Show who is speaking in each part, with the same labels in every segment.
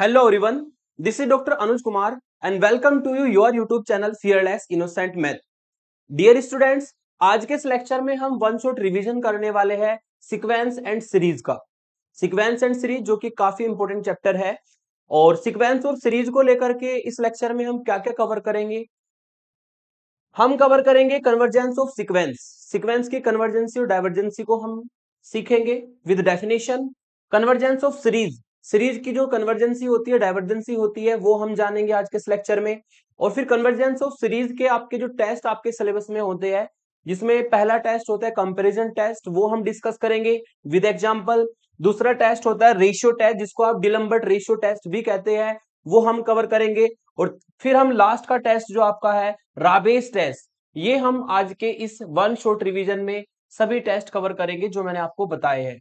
Speaker 1: hello everyone this is doctor Anuj Kumar and welcome to you your YouTube channel fearless
Speaker 2: innocent math dear students आज के इस lecture में हम one shot revision करने वाले हैं सीक्वेंस एंड सीरीज का सीक्वेंस एंड सीरीज जो कि काफी इंपॉर्टेंट चैप्टर है और सीक्वेंस और सीरीज को लेकर के इस लेक्चर में हम क्या क्या कवर करेंगे हम कवर करेंगे कन्वर्जेंस ऑफ सीक्वेंस सीक्वेंस की कन्वर्जेंसी और डाइवर्जेंसी को हम सीखेंगे with definition convergence of series series की जो कन्वर्जेंसी होती है डाइवर्जेंसी होती है वो हम जानेंगे आज के इस लेक्चर में और फिर कन्वर्जेंस ऑफ सीरीज के आपके जो टेस्ट आपके सिलेबस में होते हैं जिसमें पहला टेस्ट होता है कंपैरिजन टेस्ट वो हम डिस्कस करेंगे विद एग्जांपल दूसरा टेस्ट होता है रेशियो टेस्ट जिसको आप डिलम्बर्ट रेशियो टेस्ट भी कहते हैं वो हम कवर करेंगे और फिर हम लास्ट का टेस्ट जो आपका है राबेस टेस्ट ये हम आज के इस वन शॉट रिवीजन में सभी टेस्ट कवर करेंगे जो मैंने आपको बताए हैं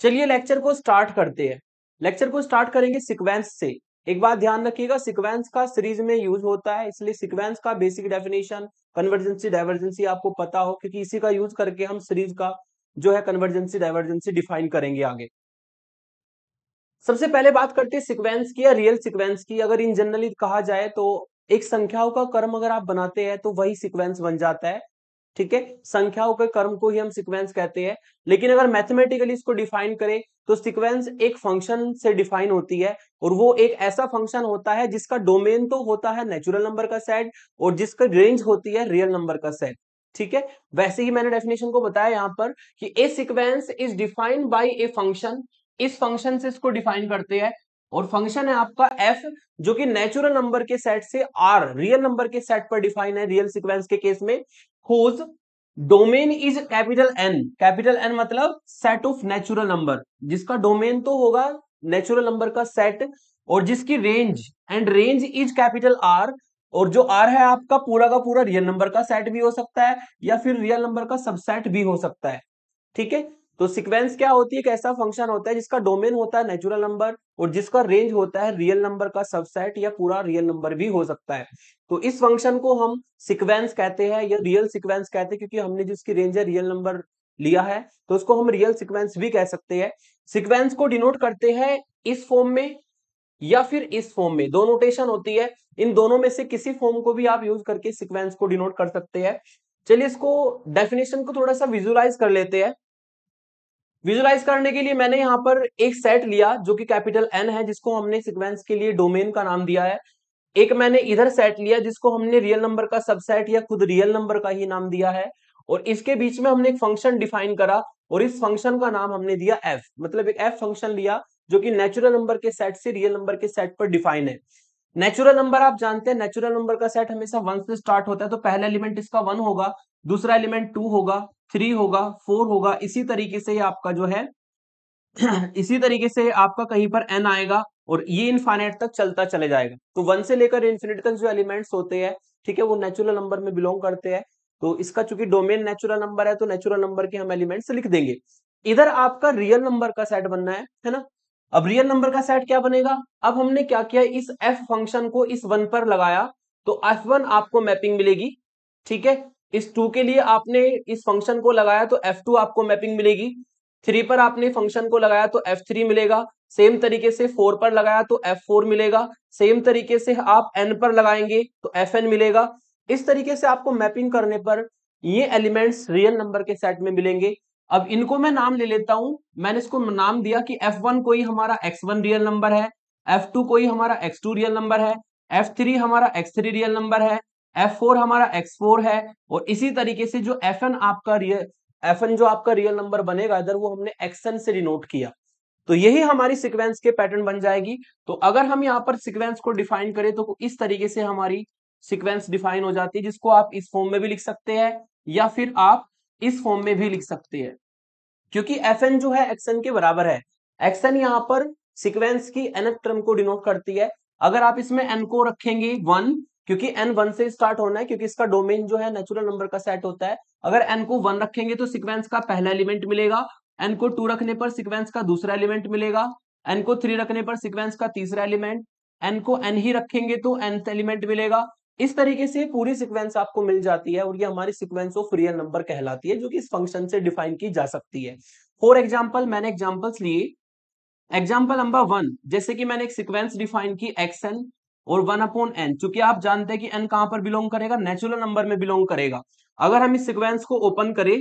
Speaker 2: चलिए लेक्चर को स्टार्ट करते हैं लेक्चर को स्टार्ट करेंगे सिक्वेंस से एक बात ध्यान रखिएगा सिक्वेंस का सीरीज में यूज होता है इसलिए सिक्वेंस का बेसिक डेफिनेशन कन्वर्जेंसी डाइवर्जेंसी आपको पता हो क्योंकि इसी का यूज करके हम सीरीज का जो है कन्वर्जेंसी डाइवर्जेंसी डिफाइन करेंगे आगे सबसे पहले बात करते हैं सिक्वेंस की या रियल सिक्वेंस की अगर इन जनरली कहा जाए तो एक संख्याओं का कर्म अगर आप बनाते हैं तो वही सिक्वेंस बन जाता है ठीक है संख्याओं के कर्म को ही हम सिक्वेंस कहते हैं लेकिन अगर मैथमेटिकली इसको डिफाइन करें तो सीक्वेंस एक फंक्शन से डिफाइन होती है और वो एक ऐसा फंक्शन होता है जिसका डोमेन तो होता है नेचुरल नंबर का सेट और जिसका रेंज होती है रियल नंबर का सेट ठीक है वैसे ही मैंने डेफिनेशन को बताया यहाँ पर कि a sequence is defined by a function इस फंक्शन से इसको डिफाइन करते हैं और फंक्शन है आपका एफ जो कि नेचुरल नंबर के सेट से आर रियल नंबर के सेट पर डिफाइन है रियल सीक्वेंस के केस में whose domain is capital N capital N मतलब सेट ऑफ नेचुरल नंबर जिसका डोमेन तो होगा नेचुरल नंबर का सेट और जिसकी range and range is capital R और जो आर है आपका पूरा का पूरा रियल नंबर का सेट भी हो सकता है या फिर रियल नंबर का सबसेट भी हो सकता है ठीक है तो सीक्वेंस क्या होती है एक ऐसा फंक्शन होता है जिसका डोमेन होता है नेचुरल नंबर और जिसका रेंज होता है रियल नंबर का सबसेट या पूरा रियल नंबर भी हो सकता है तो इस फंक्शन को हम सीक्वेंस कहते हैं या रियल सीक्वेंस कहते हैं क्योंकि हमने जिसकी रेंज है रियल नंबर लिया है तो उसको हम रियल सिक्वेंस भी कह सकते हैं सिक्वेंस को डिनोट करते हैं इस फॉर्म में या फिर इस फॉर्म में दो नोटेशन होती है इन दोनों में से किसी फॉर्म को भी आप यूज करके सिक्वेंस को डिनोट कर सकते हैं चलिए इसको डेफिनेशन को थोड़ा सा विजुअलाइज कर लेते हैं विजुलाइज करने के लिए मैंने यहाँ पर एक सेट लिया जो कि कैपिटल एन है जिसको हमने सिक्वेंस के लिए डोमेन का नाम दिया है एक मैंने इधर सेट लिया जिसको हमने रियल नंबर का सबसेट या खुद रियल नंबर का ही नाम दिया है और इसके बीच में हमने एक फंक्शन डिफाइन करा और इस फंक्शन का नाम हमने दिया एफ मतलब एक एफ फंक्शन लिया जो कि नेचुरल नंबर के सेट से रियल नंबर के सेट पर डिफाइन है नेचुरल नंबर आप जानते हैं नेचुरल नंबर का सेट हमेशा वन से स्टार्ट होता है तो पहला एलिमेंट इसका वन होगा दूसरा एलिमेंट टू होगा थ्री होगा फोर होगा इसी तरीके से आपका जो है इसी तरीके से आपका कहीं पर एन आएगा और ये इन्फाइनाइट तक चलता चले जाएगा तो वन से लेकर इन्फिनिट तक जो एलिमेंट्स होते हैं ठीक है वो नेचुरल नंबर में बिलोंग करते हैं तो इसका चूंकि डोमेन नेचुरल नंबर है तो नेचुरल नंबर के हम एलिमेंट्स लिख देंगे इधर आपका रियल नंबर का सेट बनना है है ना अब रियल नंबर का सेट क्या बनेगा अब हमने क्या किया इस एफ फंक्शन को इस वन पर लगाया तो एफ वन आपको मैपिंग मिलेगी ठीक है इस टू के लिए आपने इस फंक्शन को लगाया तो एफ टू आपको मैपिंग मिलेगी थ्री पर आपने फंक्शन को लगाया तो एफ थ्री मिलेगा सेम तरीके से फोर पर लगाया तो एफ फोर मिलेगा सेम तरीके से आप एन पर लगाएंगे तो एफ एन मिलेगा इस तरीके से आपको मैपिंग करने पर ये एलिमेंट्स रियल नंबर के सेट में मिलेंगे अब इनको मैं नाम ले लेता हूं मैंने इसको नाम दिया कि वन कोई हमारा वन रियल नंबर है टू कोई हमारा टू रियल नंबर है थ्री हमारा थ्री रियल नंबर है एफ फोर हमारा एक्स फोर है और इसी तरीके से जो एफ एन आपका रियल एफ एन जो आपका रियल नंबर बनेगा इधर वो हमने एन से डिनोट किया तो यही हमारी सिक्वेंस के पैटर्न बन जाएगी तो अगर हम यहाँ पर सिक्वेंस को डिफाइन करें तो इस तरीके से हमारी सिक्वेंस डिफाइन हो जाती है जिसको आप इस फॉर्म में भी लिख सकते हैं या फिर आप इस फॉर्म में भी लिख सकते हैं क्योंकि एफ एन जो है एक्सएन के बराबर है एक्सएन यहाँ पर सिक्वेंस की एनथ टर्म को डिनोट करती है अगर आप इसमें एन को रखेंगे वन क्योंकि एन वन से स्टार्ट होना है क्योंकि इसका डोमेन जो है नेचुरल नंबर का सेट होता है अगर एन को वन रखेंगे तो सिक्वेंस का पहला एलिमेंट मिलेगा एन को टू रखने पर सिक्वेंस का दूसरा एलिमेंट मिलेगा एन को थ्री रखने पर सिक्वेंस का तीसरा एलिमेंट एन को एन ही रखेंगे तो एन एलिमेंट मिलेगा इस तरीके से पूरी सीक्वेंस आपको मिल जाती है और ये हमारी सीक्वेंस ऑफ रियल नंबर कहलाती है जो कि इस फंक्शन से डिफाइन की जा सकती है फॉर एग्जाम्पल मैंने एग्जाम्पल्स लिए एग्जाम्पल नंबर वन जैसे कि मैंने एक सीक्वेंस डिफाइन की एक्स एन और वन अपॉन एन चूंकि आप जानते हैं कि एन कहां पर बिलोंग करेगा नेचुरल नंबर में बिलोंग करेगा अगर हम इस सिक्वेंस को ओपन करें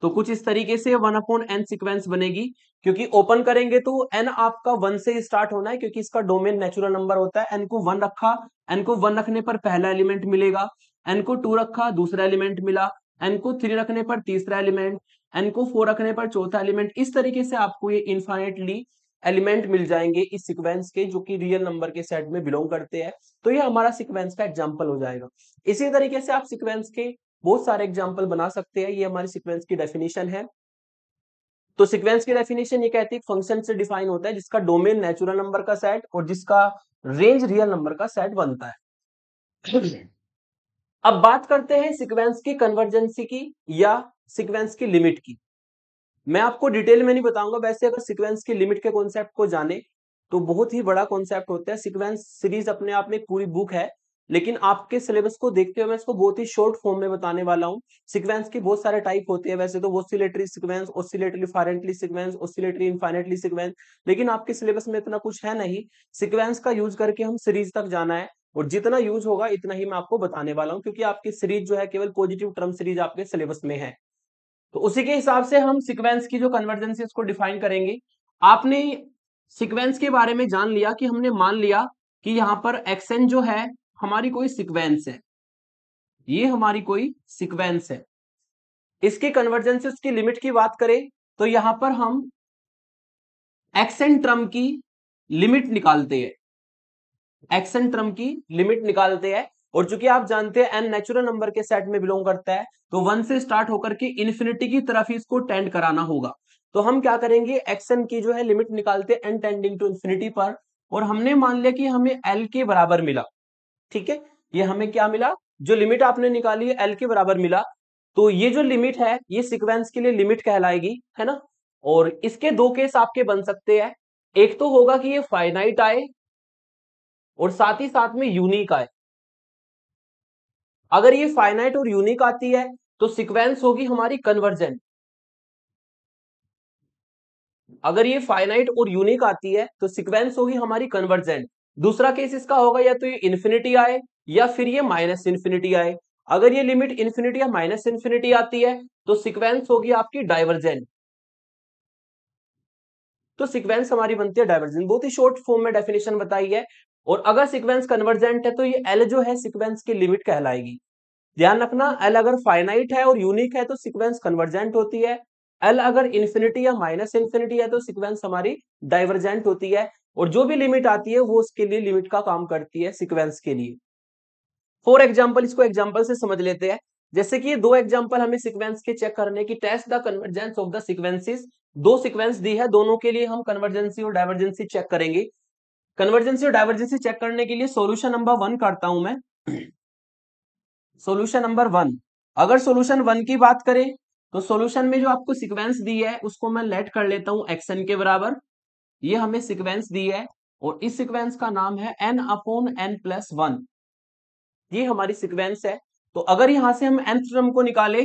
Speaker 2: तो कुछ इस तरीके से वन अपॉन एन सिक्वेंस बनेगी क्योंकि ओपन करेंगे तो एन आपका वन से स्टार्ट होना है क्योंकि इसका डोमेन नेचुरल नंबर होता है एन को वन रखा एन को वन रखने पर पहला एलिमेंट मिलेगा एन को टू रखा दूसरा एलिमेंट मिला एन को थ्री रखने पर तीसरा एलिमेंट एन को फोर रखने पर चौथा एलिमेंट इस तरीके से आपको ये इन्फाइनेटली एलिमेंट मिल जाएंगे इस सीक्वेंस के जो कि रियल नंबर के सेट में बिलोंग करते हैं तो ये हमारा सीक्वेंस का एग्जाम्पल हो जाएगा इसी तरीके से आप सीक्वेंस के बहुत सारे एग्जाम्पल बना सकते हैं ये हमारी सीक्वेंस की डेफिनेशन है तो सीक्वेंस की डेफिनेशन ये कहती है फंक्शन से डिफाइन होता है जिसका डोमेन नेचुरल नंबर का सेट और जिसका रेंज रियल नंबर का सेट बनता है अब बात करते हैं सिक्वेंस की कन्वर्जेंसी की या सिक्वेंस की लिमिट की मैं आपको डिटेल में नहीं बताऊंगा वैसे अगर सिक्वेंस के लिमिट के कॉन्सेप्ट को जाने तो बहुत ही बड़ा कॉन्सेप्ट होता है सिक्वेंस सीरीज अपने आप में पूरी बुक है लेकिन आपके सिलेबस को देखते हुए मैं इसको बहुत ही शॉर्ट फॉर्म में बताने वाला हूँ सिक्वेंस के बहुत सारे टाइप होते हैं वैसे तो oscillatory sequence oscillatory finitely sequence oscillatory infinitely sequence लेकिन आपके सिलेबस में इतना कुछ है नहीं सिक्वेंस का यूज करके हम सीरीज तक जाना है और जितना यूज होगा इतना ही मैं आपको बताने वाला हूँ क्योंकि आपकी सीरीज जो है केवल पॉजिटिव टर्म सीरीज आपके सिलेबस में है तो उसी के हिसाब से हम सिक्वेंस की जो कन्वर्जेंसी उसको डिफाइन करेंगे आपने सिक्वेंस के बारे में जान लिया कि हमने मान लिया कि यहां पर एक्सएन जो है हमारी कोई सिक्वेंस है ये हमारी कोई सिक्वेंस है इसके कन्वर्जेंस की लिमिट की बात करें तो यहां पर हम एक्सएन ट्रम की लिमिट निकालते हैं एक्सेंट ट्रम की लिमिट निकालते हैं और चूंकि आप जानते हैं एन नेचुरल नंबर के सेट में बिलोंग करता है तो वन से स्टार्ट होकर के इन्फिनिटी की तरफ ही इसको टेंड कराना होगा तो हम क्या करेंगे एक्सएन की जो है लिमिट निकालते एन टेंडिंग टू इन्फिनिटी पर और हमने मान लिया कि हमें एल के बराबर मिला ठीक है ये हमें क्या मिला जो लिमिट आपने निकाली है एल के बराबर मिला तो ये जो लिमिट है ये सिक्वेंस के लिए लिमिट कहलाएगी है ना और इसके दो केस आपके बन सकते हैं एक तो होगा कि ये फाइनाइट
Speaker 1: आए और साथ ही साथ में यूनिक आए अगर ये फाइनाइट और यूनिक आती है तो सिक्वेंस होगी हमारी कन्वर्जेंट
Speaker 2: अगर ये फाइनाइट और यूनिक आती है तो सिक्वेंस होगी हमारी कन्वर्जेंट दूसरा केस इसका होगा या तो ये इन्फिनिटी आए या फिर ये माइनस इन्फिनिटी आए अगर ये लिमिट इन्फिनिटी या माइनस इन्फिनिटी आती है तो सिक्वेंस होगी आपकी डाइवर्जेंट तो सिक्वेंस हमारी बनती है डाइवर्जेंट बहुत ही शॉर्ट फॉर्म में डेफिनेशन बताई है और अगर सिक्वेंस कन्वर्जेंट है तो ये एल जो है सिक्वेंस की लिमिट कहलाएगी ध्यान रखना एल अगर फाइनाइट है और यूनिक है तो सिक्वेंस कन्वर्जेंट होती है एल अगर इन्फिनिटी या माइनस इन्फिनिटी है तो सिक्वेंस हमारी डाइवर्जेंट होती है और जो भी लिमिट आती है वो उसके लिए लिमिट का काम करती है सिक्वेंस के लिए फॉर एग्जाम्पल इसको एग्जाम्पल से समझ लेते हैं जैसे कि ये दो एग्जाम्पल हमें सिक्वेंस के चेक करने की test the convergence of the sequences दो सिक्वेंस दी है दोनों के लिए हम कन्वर्जेंसी और डाइवर्जेंसी चेक करेंगे कन्वर्जेंसी और डाइवर्जेंसी चेक करने के लिए सोल्यूशन नंबर वन करता हूं मैं सोल्यूशन नंबर वन अगर सोल्यूशन वन की बात करें तो सोल्यूशन में जो आपको सिक्वेंस दी है उसको मैं लेट कर लेता हूं एक्सएन के बराबर ये हमें सिक्वेंस दी है और इस सिक्वेंस का नाम है N upon N plus one ये हमारी सिक्वेंस है तो अगर यहां से हम एंथ ट्रम को निकाले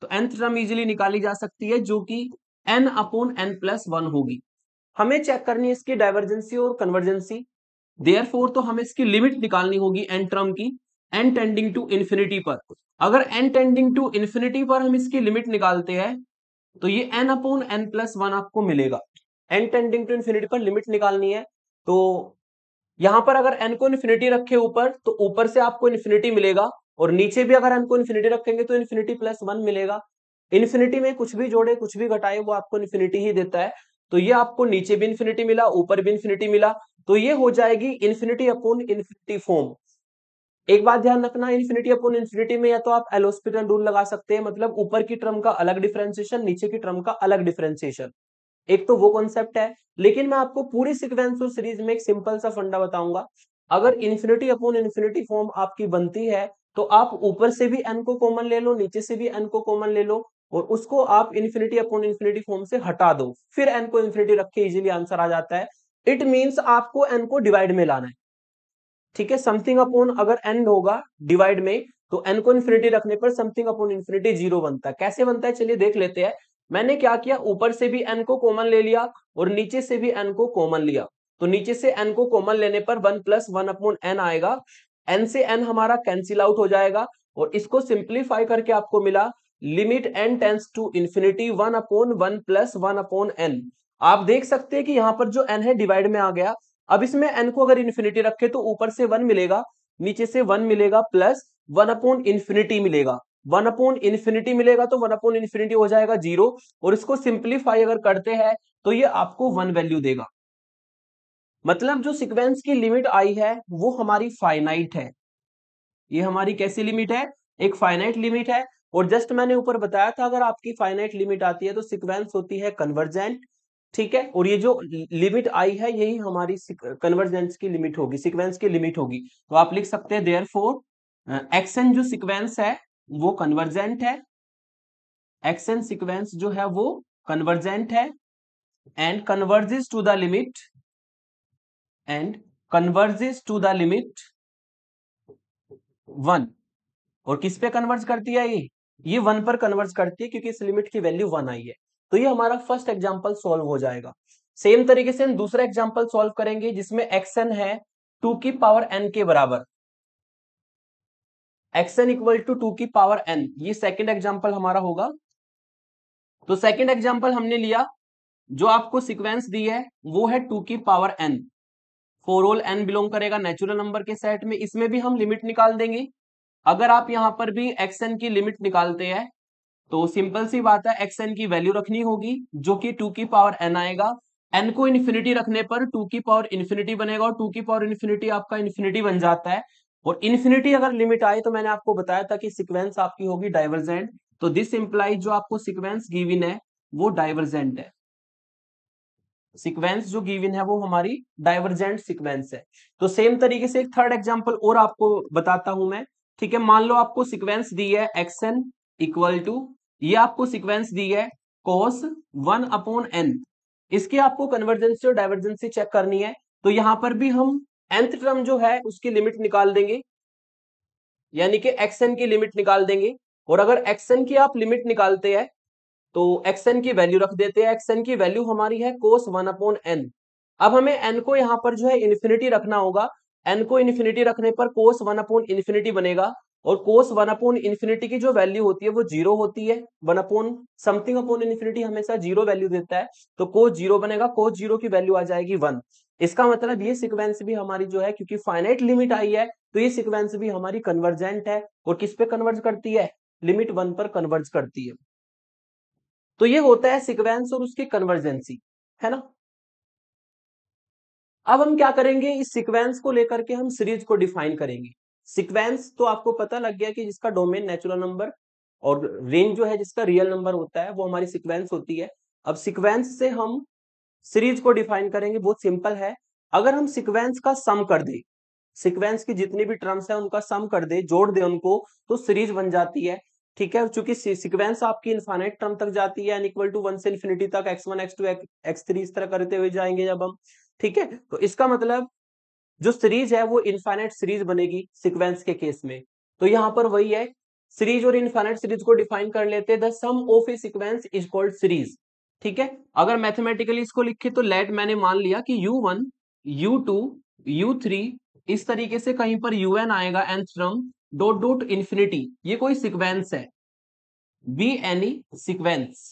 Speaker 2: तो एंथ ट्रम इजिली निकाली जा सकती है जो कि N upon N plus one होगी हमें चेक करनी है इसकी डाइवर्जेंसी और कन्वर्जेंसी देयर तो हमें इसकी लिमिट निकालनी होगी एन ट्रम की एन टेंडिंग टू इन्फिनिटी पर अगर एन टेंडिंग टू इन्फिनिटी पर हम इसकी लिमिट निकालते हैं तो ये N upon N plus one आपको मिलेगा एन टेंडिंग टू इन्फिनिटी पर लिमिट निकालनी है तो यहां पर अगर एन को इन्फिनिटी रखे ऊपर तो ऊपर से आपको इन्फिनिटी मिलेगा और नीचे भी अगर एन को इन्फिनिटी रखेंगे तो इन्फिनिटी प्लस वन मिलेगा इन्फिनिटी में कुछ भी जोड़े कुछ भी घटाए वो आपको इन्फिनिटी ही देता है तो ये आपको नीचे भी इन्फिनिटी मिला ऊपर भी इन्फिनिटी मिला तो ये हो जाएगी इन्फिनिटी अपॉन इन्फिनिटी फॉर्म एक बात ध्यान रखना इन्फिनिटी अपॉन इन्फिनिटी में या तो आप एलोस्पिटल रूल लगा सकते हैं मतलब ऊपर की टर्म का अलग डिफ्रेंसिएशन नीचे की टर्म का अलग डिफ्रेंसिएशन एक तो वो कॉन्सेप्ट है लेकिन मैं आपको पूरी सिक्वेंस और सीरीज में एक सिंपल सा फंडा बताऊंगा अगर इन्फिनिटी अपॉन इन्फिनिटी फॉर्म आपकी बनती है तो आप ऊपर से भी एन को कॉमन ले लो नीचे से भी एन को कॉमन ले लो और उसको आप इन्फिनिटी अपॉन इन्फिनिटी फॉर्म से हटा दो फिर एन को इन्फिनिटी रख के इजिली आंसर आ जाता है इट मीन्स आपको एन को डिवाइड में लाना है ठीक है समथिंग अपॉन अगर एन होगा डिवाइड में तो एन को इन्फिनिटी रखने पर समथिंग अपॉन इन्फिनिटी जीरो बनता है कैसे बनता है चलिए देख लेते हैं मैंने क्या किया ऊपर से भी एन को कॉमन ले लिया और नीचे से भी एन को कॉमन लिया तो नीचे से एन को कॉमन लेने पर one plus one upon N आएगा एन से एन हमारा कैंसिल आउट हो जाएगा और इसको सिंप्लीफाई करके आपको मिला limit N tends to infinity one upon one plus one upon N आप देख सकते हैं कि यहाँ पर जो एन है डिवाइड में आ गया अब इसमें एन को अगर इन्फिनिटी रखे तो ऊपर से वन मिलेगा नीचे से वन मिलेगा प्लस वन अपॉन इन्फिनिटी मिलेगा वन अपॉन इन्फिनिटी मिलेगा तो वन अपॉन इन्फिनिटी हो जाएगा जीरो और इसको सिंप्लीफाई अगर करते हैं तो ये आपको वन वैल्यू देगा मतलब जो सिक्वेंस की लिमिट आई है वो हमारी फाइनाइट है ये हमारी कैसी लिमिट है एक फाइनाइट लिमिट है और जस्ट मैंने ऊपर बताया था अगर आपकी फाइनाइट लिमिट आती है तो सिक्वेंस होती है कन्वर्जेंट ठीक है और ये जो लिमिट आई है यही हमारी कन्वर्जेंस की लिमिट होगी सिक्वेंस की लिमिट होगी तो आप लिख सकते हैं देयर फोर एक्सन जो सिक्वेंस है वो कन्वर्जेंट है एक्सन सिक्वेंस जो है वो कन्वर्जेंट है and converges to the limit and converges to the limit one और किस पे कन्वर्ज करती है ये ये वन पर कन्वर्ज करती है क्योंकि इस लिमिट की वैल्यू वन आई है तो ये हमारा फर्स्ट एग्जाम्पल सॉल्व हो जाएगा सेम तरीके से हम दूसरा एग्जाम्पल सॉल्व करेंगे जिसमें एक्सन है टू की पावर एन के बराबर एन इक्वल टू टू की पावर एन ये सेकेंड एग्जाम्पल हमारा होगा तो सेकेंड एग्जाम्पल हमने लिया जो आपको सिक्वेंस दी है वो है टू की power N for all N belong करेगा नेचुरल नंबर के सेट में इसमें भी हम लिमिट निकाल देंगे अगर आप यहां पर भी एक्स एन की लिमिट निकालते हैं तो सिंपल सी बात है एक्स एन की वैल्यू रखनी होगी जो कि टू की पावर एन आएगा एन को इन्फिनिटी रखने पर टू की पावर इन्फिनिटी बनेगा और टू की पावर इन्फिनिटी आपका इन्फिनिटी बन जाता है और इन्फिनिटी अगर लिमिट आई तो मैंने आपको बताया था कि सिक्वेंस आपकी होगी डाइवर्जेंट तो दिस इंप्लाइज जो आपको सिक्वेंस गिविन है वो डाइवर्जेंट है सिक्वेंस जो गिविन है वो हमारी डाइवर्जेंट सिक्वेंस है तो सेम तरीके से एक थर्ड एग्जांपल और आपको बताता हूं मैं ठीक है मान लो आपको सिक्वेंस दी है एक्स एन इक्वल टू ये आपको सीक्वेंस दी है कोस वन अपॉन एन इसके आपको कन्वर्जेंसी और डाइवर्जेंसी चेक करनी है तो यहां पर भी हम एंथ टर्म जो है उसकी लिमिट निकाल देंगे यानी कि एक्सएन की लिमिट निकाल देंगे और अगर एक्सएन की आप लिमिट निकालते हैं तो एक्सएन की वैल्यू रख देते हैं एक्सएन की वैल्यू हमारी है कोस वन अपॉन एन अब हमें एन को यहां पर जो है इन्फिनिटी रखना होगा एन को इन्फिनिटी रखने पर कोस वन अपॉन इन्फिनिटी बनेगा और कोस वन अपॉन इन्फिनिटी की जो वैल्यू होती है वो जीरो होती है one upon something upon infinity हमेशा जीरो वैल्यू देता है तो कोस जीरो बनेगा कोस जीरो की वैल्यू आ जाएगी वन इसका मतलब ये सिक्वेंस भी हमारी जो है क्योंकि फाइनाइट लिमिट आई है तो ये सिक्वेंस भी हमारी कन्वर्जेंट है और किस पे
Speaker 1: कन्वर्ज करती है लिमिट वन पर कन्वर्ज करती है तो ये होता है सिक्वेंस और उसकी कन्वर्जेंसी है ना अब हम क्या करेंगे
Speaker 2: इस सिक्वेंस को लेकर के हम सीरीज को डिफाइन करेंगे सिक्वेंस तो आपको पता लग गया कि जिसका डोमेन नेचुरल नंबर और रेंज जो है जिसका रियल नंबर होता है वो हमारी सिक्वेंस होती है अब सिक्वेंस से हम सीरीज को डिफाइन करेंगे बहुत सिंपल है अगर हम सिक्वेंस का सम कर दे सिक्वेंस की जितनी भी टर्म्स है उनका सम कर दे जोड़ दे उनको तो सीरीज बन जाती है ठीक है चूंकि सिक्वेंस आपकी इन्फाइनाइट टर्म तक जाती है इक्वल टू वन से इन्फिनिटी तक X one X two X three इस तरह करते हुए जाएंगे जब हम ठीक है तो इसका मतलब जो सीरीज है वो इनफाइनाइट सीरीज बनेगी सिक्वेंस के केस में तो यहाँ पर वही है सीरीज और इनफाइनाइट सीरीज को डिफाइन कर लेते हैं the sum of a sequence is called series ठीक है अगर मैथमेटिकली इसको लिखे तो लेट मैंने मान लिया कि U one U two U three इस तरीके से कहीं पर यू एन आएगा N from dot dot infinity ये कोई सिक्वेंस है बी एनी सिक्वेंस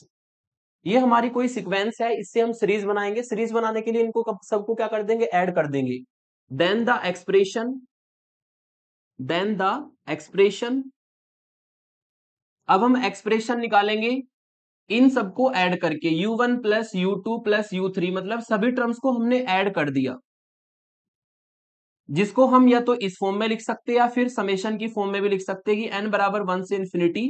Speaker 2: ये हमारी कोई सिक्वेंस है इससे हम सीरीज बनाएंगे सीरीज बनाने के लिए इनको सबको क्या कर देंगे ऐड कर देंगे
Speaker 1: then the expression then the expression अब हम एक्सप्रेशन निकालेंगे इन सबको ऐड करके
Speaker 2: u1 one plus U two plus U three मतलब सभी टर्म्स को हमने ऐड कर दिया जिसको हम या तो इस फॉर्म में लिख सकते हैं या फिर समेशन की फॉर्म में भी लिख सकते हैं कि n बराबर वन से इन्फिनिटी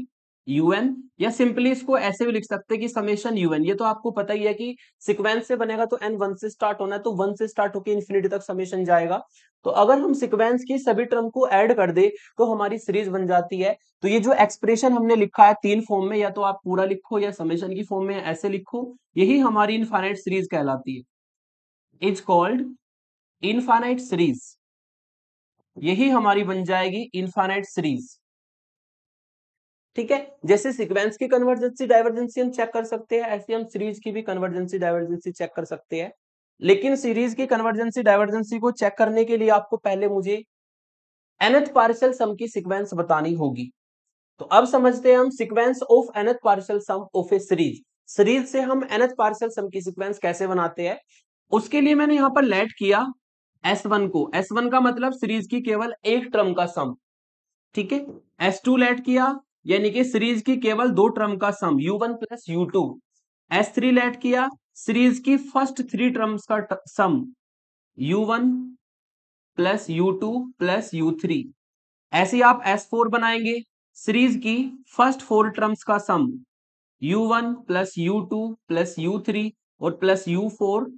Speaker 2: यूएन या सिंपली इसको ऐसे भी लिख सकते हैं कि समेशन यूएन ये तो आपको पता ही है कि सिक्वेंस से बनेगा तो एन वन से स्टार्ट होना है तो वन से स्टार्ट होकर इन्फिनिटी तक समेशन जाएगा तो अगर हम सिक्वेंस की सभी टर्म को ऐड कर दे तो हमारी सीरीज बन जाती है तो ये जो एक्सप्रेशन हमने लिखा है तीन फॉर्म में या तो आप पूरा लिखो या समेशन की फॉर्म में ऐसे लिखो यही हमारी इनफाइनाइट सीरीज कहलाती है इज कॉल्ड इनफाइनाइट सीरीज यही हमारी बन जाएगी इनफाइनाइट सीरीज ठीक है जैसे सीक्वेंस की कन्वर्जेंसी डाइवर्जेंसी हम चेक कर सकते हैं ऐसे हम सीरीज की भी कन्वर्जेंसी डाइवर्जेंसी चेक कर सकते हैं लेकिन सीरीज की कन्वर्जेंसी डाइवर्जेंसी को चेक करने के लिए आपको पहले मुझे एनथ पार्शल सम की सीक्वेंस बतानी होगी तो अब समझते हैं हम sequence of nth partial sum of a series series से हम एनथ पार्शल सम की सिक्वेंस कैसे बनाते हैं उसके लिए मैंने यहां पर लेट किया S1 को S1 का मतलब सीरीज की केवल एक टर्म का सम ठीक है S2 लेट किया यानी कि सीरीज की केवल दो टर्म का sum U one plus U two S three let किया सीरीज की फर्स्ट थ्री टर्म्स का sum U one plus U two plus U three ऐसे आप एस फोर बनाएंगे सीरीज की फर्स्ट फोर टर्म्स का sum U1 one plus U two plus U three और plus U four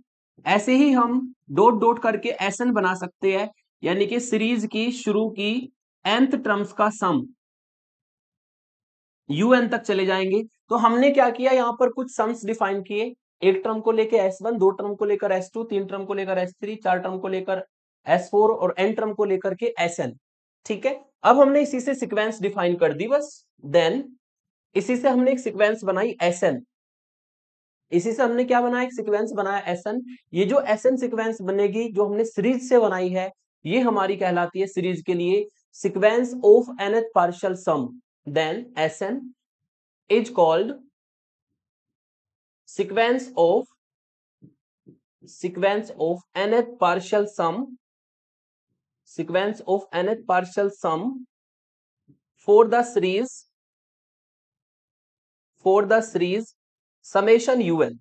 Speaker 2: ऐसे ही हम डोट डोट करके एस एन बना सकते हैं यानी कि सीरीज की शुरू की एंथ टर्म्स का सम un तक चले जाएंगे तो हमने क्या किया यहाँ पर कुछ सम्स डिफाइन किए एक टर्म को लेकर एस वन दो टर्म को लेकर एस टू तीन टर्म को लेकर एस थ्री चार टर्म को लेकर एस फोर और एन टर्म को लेकर के एस एन ठीक है अब हमने इसी से सिक्वेंस डिफाइन कर दी बस देन इसी से हमने एक सिक्वेंस बनाई एस एन इसी से हमने क्या बनाया एक सिक्वेंस बनाया एस एन ये जो एस एन सिक्वेंस बनेगी जो हमने सीरीज से बनाई है ये हमारी कहलाती है सीरीज के लिए sequence of nth partial sum
Speaker 1: then Sn is called sequence of sequence of nth partial sum sequence of nth partial sum for the series for the series summation un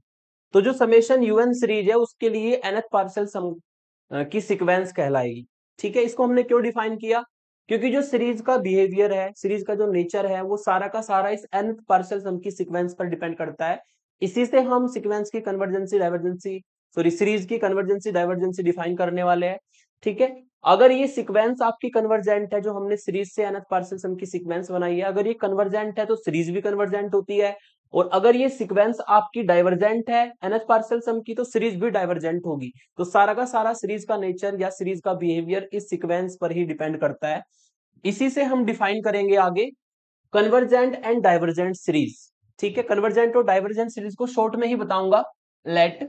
Speaker 2: तो जो summation u n series है उसके लिए nth parcel sum की sequence कहलाएगी ठीक है इसको हमने क्यों डिफाइन किया क्योंकि जो सीरीज का बिहेवियर है सीरीज का जो नेचर है वो सारा का सारा इस एन पार्सल सम की सिक्वेंस पर डिपेंड करता है इसी से हम सिक्वेंस की कन्वर्जेंसी डाइवर्जेंसी सॉरी सीरीज की कन्वर्जेंसी डाइवर्जेंसी डिफाइन करने वाले हैं ठीक है अगर ये सीक्वेंस आपकी कन्वर्जेंट है जो हमने सीरीज से एनथ पार्सल सम की सीक्वेंस बनाई है अगर ये कन्वर्जेंट है तो सीरीज भी कन्वर्जेंट होती है और अगर ये सीक्वेंस आपकी डाइवर्जेंट है एनएच पार्सल सम की तो सीरीज भी डाइवर्जेंट होगी तो सारा का सारा सीरीज का नेचर या सीरीज का बिहेवियर इस सीक्वेंस पर ही डिपेंड करता है इसी से हम डिफाइन करेंगे आगे कन्वर्जेंट एंड डाइवर्जेंट सीरीज ठीक है कन्वर्जेंट और डाइवर्जेंट सीरीज को शॉर्ट में ही बताऊंगा let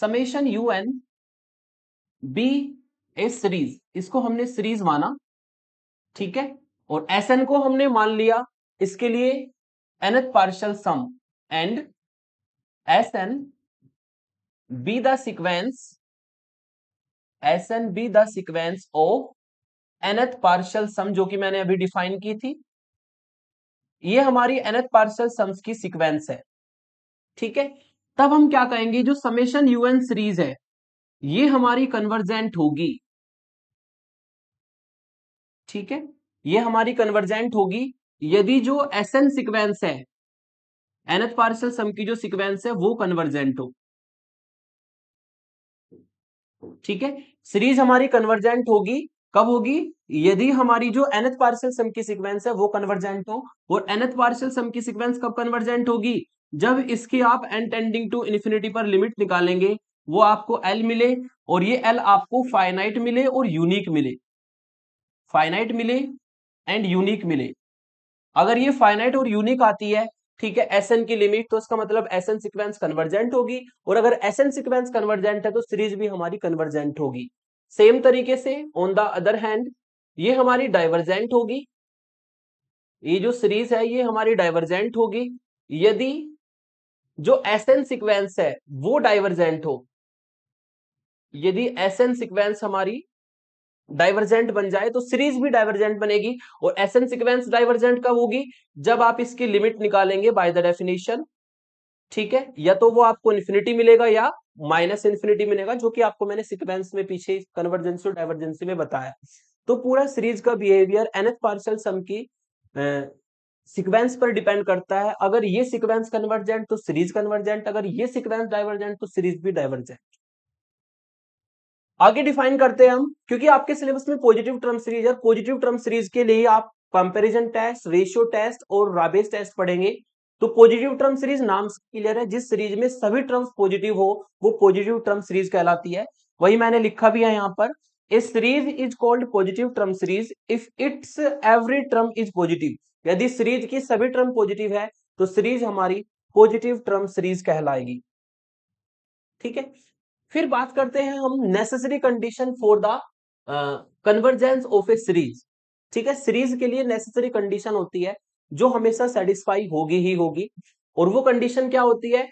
Speaker 2: summation you N be a series इसको हमने सीरीज माना ठीक है और एस एन को हमने मान
Speaker 1: लिया इसके लिए nth partial sum and Sn be the sequence Sn be
Speaker 2: the sequence of nth partial sum जो कि मैंने अभी डिफाइन की थी ये हमारी nth partial sums की सीक्वेंस है ठीक है तब हम क्या कहेंगे जो समेशन यूएन सीरीज है ये हमारी कन्वर्जेंट होगी
Speaker 1: ठीक है ये हमारी कन्वर्जेंट होगी यदि जो एस एन सिक्वेंस है एनथ पार्सल सम की जो सिक्वेंस है वो कन्वर्जेंट हो ठीक है सीरीज हमारी
Speaker 2: कन्वर्जेंट होगी कब होगी यदि हमारी जो एनथ पार्सल सम की सिक्वेंस है वो कन्वर्जेंट हो और एनथ पार्सल सम की सिक्वेंस कब कन्वर्जेंट होगी जब इसकी आप एन टेंडिंग टू इन्फिनिटी पर लिमिट निकालेंगे वो आपको एल मिले और ये एल आपको फाइनाइट मिले और यूनिक मिले फाइनाइट मिले एंड यूनिक मिले अगर ये फाइनाइट और यूनिक आती है ठीक है एस की लिमिट तो इसका मतलब एस एन सिक्वेंस कन्वर्जेंट होगी और अगर एस एन सिक्वेंस कन्वर्जेंट है तो सीरीज भी हमारी कन्वर्जेंट होगी सेम तरीके से ऑन द अदर हैंड ये हमारी डाइवर्जेंट होगी ये जो सीरीज है ये हमारी डाइवर्जेंट होगी यदि जो एस एन सिक्वेंस है वो डाइवर्जेंट हो यदि एस एन सिक्वेंस हमारी डाइवर्जेंट बन जाए तो सीरीज भी डाइवर्जेंट बनेगी और एस एन सिक्वेंस डाइवर्जेंट कब होगी जब आप इसकी लिमिट निकालेंगे बाय द डेफिनेशन ठीक है या तो वो आपको इन्फिनिटी मिलेगा या माइनस इन्फिनिटी मिलेगा जो कि आपको मैंने सिक्वेंस में पीछे कन्वर्जेंसी और डाइवर्जेंसी में बताया तो पूरा सीरीज का बिहेवियर एनएथ पार्सल सम की सीक्वेंस पर डिपेंड करता है अगर ये सीक्वेंस कन्वर्जेंट तो सीरीज कन्वर्जेंट अगर ये सीक्वेंस डाइवर्जेंट तो सीरीज भी डाइवर्जेंट आगे डिफाइन करते हैं हम क्योंकि आपके सिलेबस में पॉजिटिव टर्म सीरीज और पॉजिटिव टर्म सीरीज के लिए आप कंपेरिजन टेस्ट रेशियो टेस्ट और राबेस टेस्ट पढ़ेंगे तो पॉजिटिव टर्म सीरीज नाम क्लियर है जिस सीरीज में सभी टर्म्स पॉजिटिव हो वो पॉजिटिव टर्म सीरीज कहलाती है वही मैंने लिखा भी है यहाँ पर a series is called positive term series if it's every term is positive यदि सीरीज की सभी टर्म पॉजिटिव है तो सीरीज हमारी पॉजिटिव टर्म सीरीज कहलाएगी ठीक है फिर बात करते हैं हम necessary condition for the convergence of a series ठीक है सीरीज के लिए नेसेसरी कंडीशन होती है जो हमेशा सेटिस्फाई होगी ही होगी और वो कंडीशन क्या होती है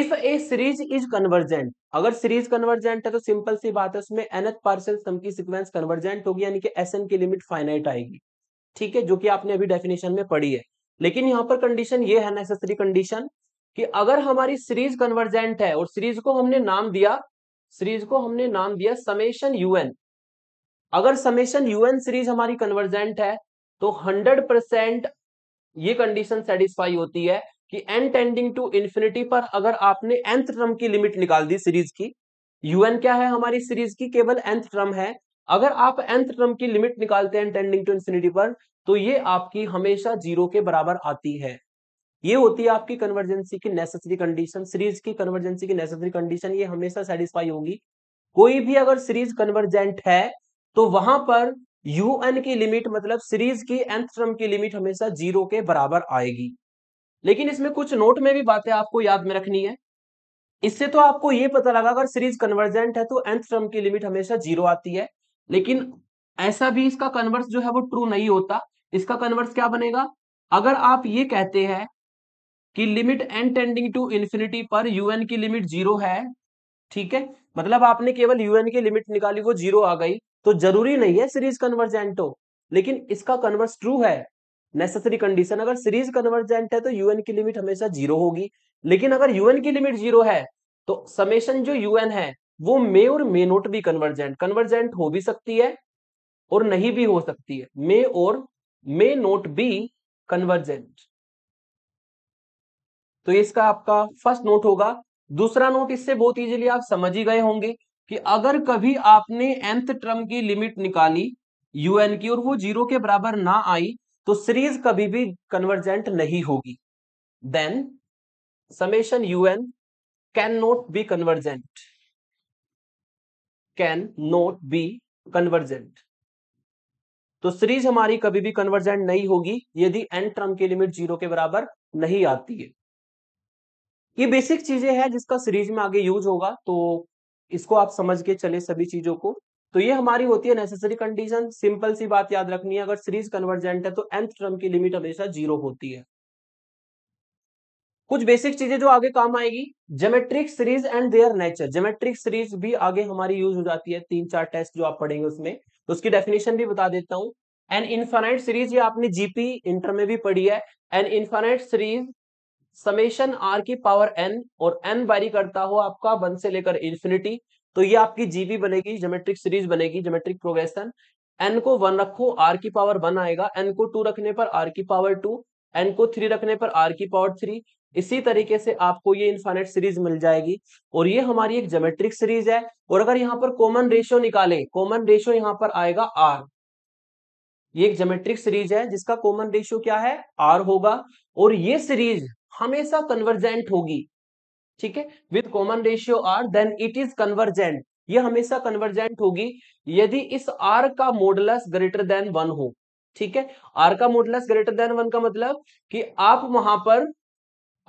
Speaker 2: if a series is convergent अगर सीरीज कन्वर्जेंट है तो सिंपल सी बात है उसमें एनथ पार्सल सम की सिक्वेंस कन्वर्जेंट होगी यानी कि एस एन की लिमिट फाइनाइट आएगी ठीक है जो कि आपने अभी डेफिनेशन में पढ़ी है लेकिन यहाँ पर कंडीशन ये है नेसेसरी कंडीशन कि अगर हमारी सीरीज कन्वर्जेंट है और सीरीज को हमने नाम दिया सीरीज को हमने नाम दिया समेशन यूएन अगर समेशन यूएन सीरीज हमारी कन्वर्जेंट है तो हंड्रेड परसेंट ये कंडीशन सेटिस्फाई होती है कि एन टेंडिंग टू इन्फिनिटी पर अगर आपने एंथ टर्म की लिमिट निकाल दी सीरीज की यूएन क्या है हमारी सीरीज की केवल एंथ टर्म है अगर आप एंथ टर्म की लिमिट निकालते हैं टेंडिंग टू इन्फिनिटी पर तो ये आपकी हमेशा जीरो के बराबर आती है ये होती है आपकी कन्वर्जेंसी की नेसेसरी कंडीशन सीरीज की कन्वर्जेंसी की नेसेसरी कंडीशन ये हमेशा सेटिस्फाई होगी कोई भी अगर सीरीज कन्वर्जेंट है तो वहां पर यू एन की लिमिट मतलब सीरीज की एंथ टर्म की लिमिट हमेशा जीरो के बराबर आएगी लेकिन इसमें कुछ नोट में भी बातें आपको याद में रखनी है इससे तो आपको ये पता लगा अगर सीरीज कन्वर्जेंट है तो एंथ टर्म की लिमिट हमेशा जीरो आती है लेकिन ऐसा भी इसका कन्वर्स जो है वो ट्रू नहीं होता इसका कन्वर्स क्या बनेगा अगर आप ये कहते हैं कि limit n tending to infinity पर यूएन की लिमिट जीरो है ठीक है मतलब आपने केवल यूएन की लिमिट निकाली वो जीरो आ गई तो जरूरी नहीं है सीरीज कन्वर्जेंट हो लेकिन इसका कन्वर्स ट्रू है नेसेसरी कंडीशन अगर सीरीज कन्वर्जेंट है तो यूएन की लिमिट हमेशा जीरो होगी लेकिन अगर यूएन की लिमिट जीरो है तो समेशन जो यूएन है वो मे और मे नोट भी कन्वर्जेंट कन्वर्जेंट हो भी सकती है और नहीं भी हो सकती है मे और मे नोट भी कन्वर्जेंट तो इसका आपका फर्स्ट नोट होगा दूसरा नोट इससे बहुत इजीली आप समझ ही गए होंगे कि अगर कभी आपने एंथ ट्रम की लिमिट निकाली यूएन की और वो जीरो के बराबर ना आई तो सीरीज कभी भी कन्वर्जेंट नहीं होगी then summation u n can not be convergent can not be convergent तो सीरीज हमारी कभी भी कन्वर्जेंट नहीं होगी यदि एन ट्रम की लिमिट जीरो के बराबर नहीं आती है ये बेसिक चीजें हैं जिसका सीरीज में आगे यूज होगा तो इसको आप समझ के चले सभी चीजों को तो ये हमारी होती है नेसेसरी कंडीशन सिंपल सी बात याद रखनी है अगर सीरीज कन्वर्जेंट है तो एंथ टर्म की लिमिट हमेशा जीरो होती है कुछ बेसिक चीजें जो आगे काम आएगी geometric series and their nature geometric series भी आगे हमारी यूज हो जाती है तीन चार टेस्ट जो आप पढ़ेंगे उसमें तो उसकी डेफिनेशन भी बता देता हूं एन इन्फानाइट सीरीज ये आपने जीपी इंटर में भी पढ़ी है an infinite series summation r की पावर एन और एन बारी करता हो आपका वन से लेकर इन्फिनिटी तो ये आपकी जीवी बनेगी जोमेट्रिक सीरीज बनेगी जोमेट्रिक प्रोग्रेशन एन को वन रखो आर की पावर वन आएगा एन को टू रखने पर आर की पावर टू एन को थ्री रखने पर आर की पावर थ्री इसी तरीके से आपको ये इन्फाइनेट सीरीज मिल जाएगी और ये हमारी एक जोमेट्रिक सीरीज है और अगर यहाँ पर कॉमन रेशियो निकाले कॉमन रेशियो यहाँ पर आएगा आर ये एक जोमेट्रिक सीरीज है जिसका कॉमन रेशियो क्या है आर होगा और ये सीरीज हमेशा कन्वर्जेंट होगी ठीक है with common ratio r then it is convergent ये हमेशा कन्वर्जेंट होगी यदि इस आर का मोडलस ग्रेटर देन वन हो ठीक है आर का मोडलस ग्रेटर देन वन का मतलब कि आप वहां पर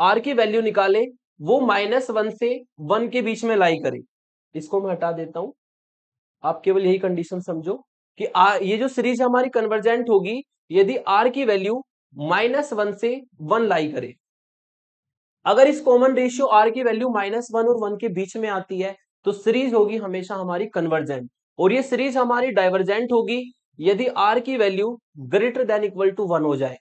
Speaker 2: आर की वैल्यू निकाले वो माइनस वन से वन के बीच में लाई करें इसको मैं हटा देता हूं आप केवल यही कंडीशन समझो कि आ, ये जो सीरीज हमारी कन्वर्जेंट होगी यदि आर की वैल्यू माइनस वन से वन लाई करें अगर इस कॉमन रेशियो आर की वैल्यू माइनस वन और वन के बीच में आती है तो सीरीज होगी हमेशा हमारी कन्वर्जेंट और ये सीरीज हमारी डाइवर्जेंट होगी यदि आर की value greater than equal to one हो जाए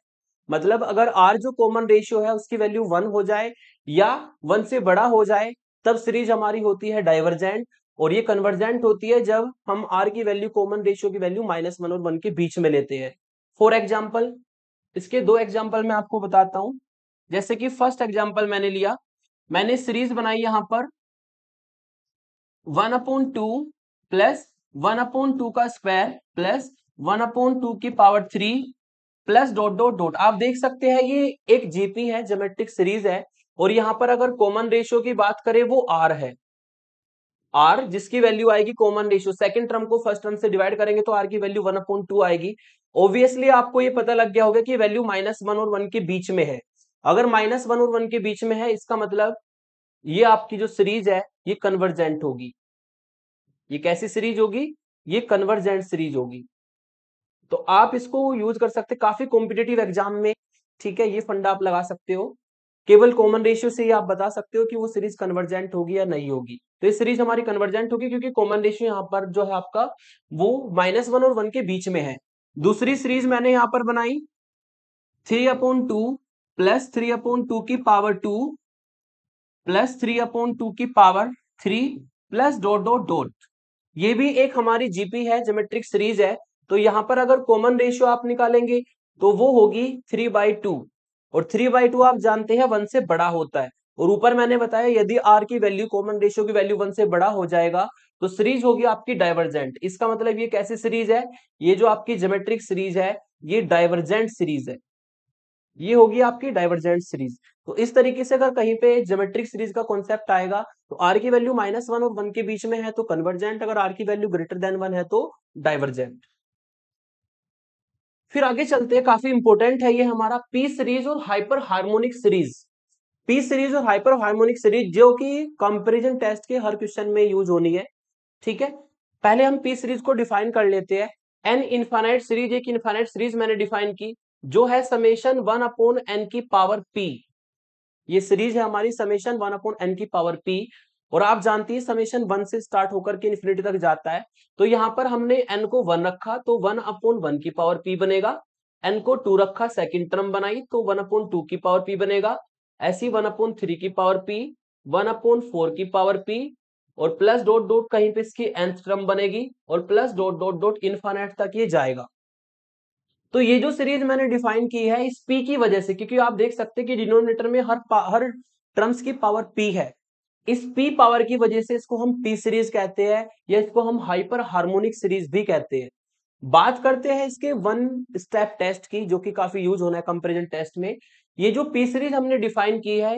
Speaker 2: मतलब अगर आर जो कॉमन रेशियो है उसकी वैल्यू वन हो जाए या वन से बड़ा हो जाए तब सीरीज हमारी होती है डाइवर्जेंट और ये कन्वर्जेंट होती है जब हम आर की वैल्यू कॉमन रेशियो की वैल्यू माइनस वन और वन के बीच में लेते हैं फॉर एग्जाम्पल इसके दो एग्जाम्पल मैं आपको बताता हूं जैसे कि फर्स्ट एग्जाम्पल मैंने लिया मैंने सीरीज बनाई यहां पर one upon two plus one upon two का square plus one upon two की power three plus dot dot dot आप देख सकते हैं ये एक जीपी है जोमेट्रिक सीरीज है और यहां पर अगर कॉमन रेशियो की बात करें वो आर है आर जिसकी वैल्यू आएगी कॉमन रेशियो सेकंड टर्म को फर्स्ट टर्म से डिवाइड करेंगे तो आर की वैल्यू वन अपॉइंट टू आएगी ऑब्वियसली आपको ये पता लग गया होगा कि वैल्यू माइनस वन और वन के बीच में है अगर माइनस वन और वन के बीच में है इसका मतलब ये आपकी जो सीरीज है ये कन्वर्जेंट होगी ये कैसी सीरीज होगी ये कन्वर्जेंट सीरीज होगी तो आप इसको यूज कर सकते काफी कॉम्पिटेटिव एग्जाम में ठीक है ये फंडा आप लगा सकते हो केवल कॉमन रेशियो से ही आप बता सकते हो कि वो सीरीज कन्वर्जेंट होगी या नहीं होगी तो ये सीरीज हमारी कन्वर्जेंट होगी क्योंकि कॉमन रेशियो यहाँ पर जो है आपका वो माइनस वन और वन के बीच में है दूसरी सीरीज मैंने यहाँ पर बनाई three upon two plus three upon two की power two plus three upon two की power three plus dot dot dot ये भी एक हमारी जीपी है जोमेट्रिक सीरीज है तो यहां पर अगर कॉमन रेशियो आप निकालेंगे तो वो होगी थ्री बाई टू और थ्री बाई टू आप जानते हैं वन से बड़ा होता है और ऊपर मैंने बताया यदि आर की वैल्यू कॉमन रेशियो की वैल्यू वन से बड़ा हो जाएगा तो सीरीज होगी आपकी डाइवर्जेंट इसका मतलब ये कैसी सीरीज है ये जो आपकी जोमेट्रिक सीरीज है ये डाइवर्जेंट सीरीज है ये होगी आपकी डाइवर्जेंट सीरीज तो इस तरीके से अगर कहीं पे ज्योमेट्रिक सीरीज का कॉन्सेप्ट आएगा तो आर की वैल्यू माइनस वन और वन के बीच में है तो कन्वर्जेंट अगर आर की वैल्यू ग्रेटर देन वन है तो डाइवर्जेंट फिर आगे चलते हैं काफी इंपोर्टेंट है ये हमारा पी सीरीज और hyper harmonic series p series और हाइपर हार्मोनिक सीरीज जो कि कंपेरिजन टेस्ट के हर क्वेश्चन में यूज होनी है ठीक है पहले हम पी सीरीज को डिफाइन कर लेते हैं एन इन्फाइनाइट सीरीज एक इन्फाइनाइट सीरीज मैंने डिफाइन की जो है समेशन वन अपॉन एन की पावर पी ये सीरीज है हमारी समेशन वन अपॉन एन की पावर पी और आप जानती है समेशन वन से स्टार्ट होकर के इन्फिनिटी तक जाता है तो यहां पर हमने एन को वन रखा तो वन अपॉन वन की पावर पी बनेगा एन को टू रखा सेकंड टर्म बनाई तो वन अपॉन टू की पावर पी बनेगा ऐसी वन अपॉन थ्री की power p one upon four की पावर पी और प्लस डॉट डॉट कहीं पे इसकी एंथ टर्म बनेगी और plus dot dot dot infinite तक ये जाएगा तो ये जो सीरीज मैंने डिफाइन की है इस पी की वजह से क्योंकि आप देख सकते हैं कि डिनोमिनेटर में हर हर टर्म्स की पावर पी है इस पी पावर की वजह से इसको हम पी सीरीज कहते हैं या इसको हम हाइपर हार्मोनिक सीरीज भी कहते हैं बात करते हैं इसके वन स्टेप टेस्ट की जो कि काफी यूज होना है कंपेरिजन टेस्ट में ये जो पी सीरीज हमने डिफाइन की है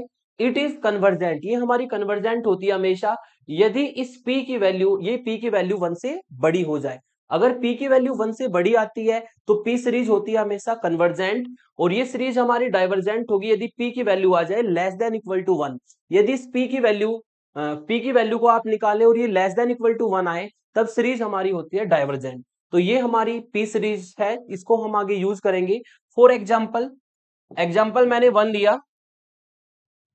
Speaker 2: इट इज कन्वर्जेंट ये हमारी कन्वर्जेंट होती है हमेशा यदि इस पी की वैल्यू ये पी की वैल्यू वन से बड़ी हो जाए अगर P की वैल्यू वन से बड़ी आती है तो P सीरीज होती है हमेशा कन्वर्जेंट और ये सीरीज हमारी डाइवर्जेंट होगी यदि P की वैल्यू आ जाए less than equal to one यदि इस P की वैल्यू P की वैल्यू को आप निकालें और ये less than equal to one आए तब सीरीज हमारी होती है डाइवर्जेंट तो ये हमारी P सीरीज है इसको हम आगे यूज करेंगे फॉर एग्जाम्पल एग्जाम्पल मैंने वन लिया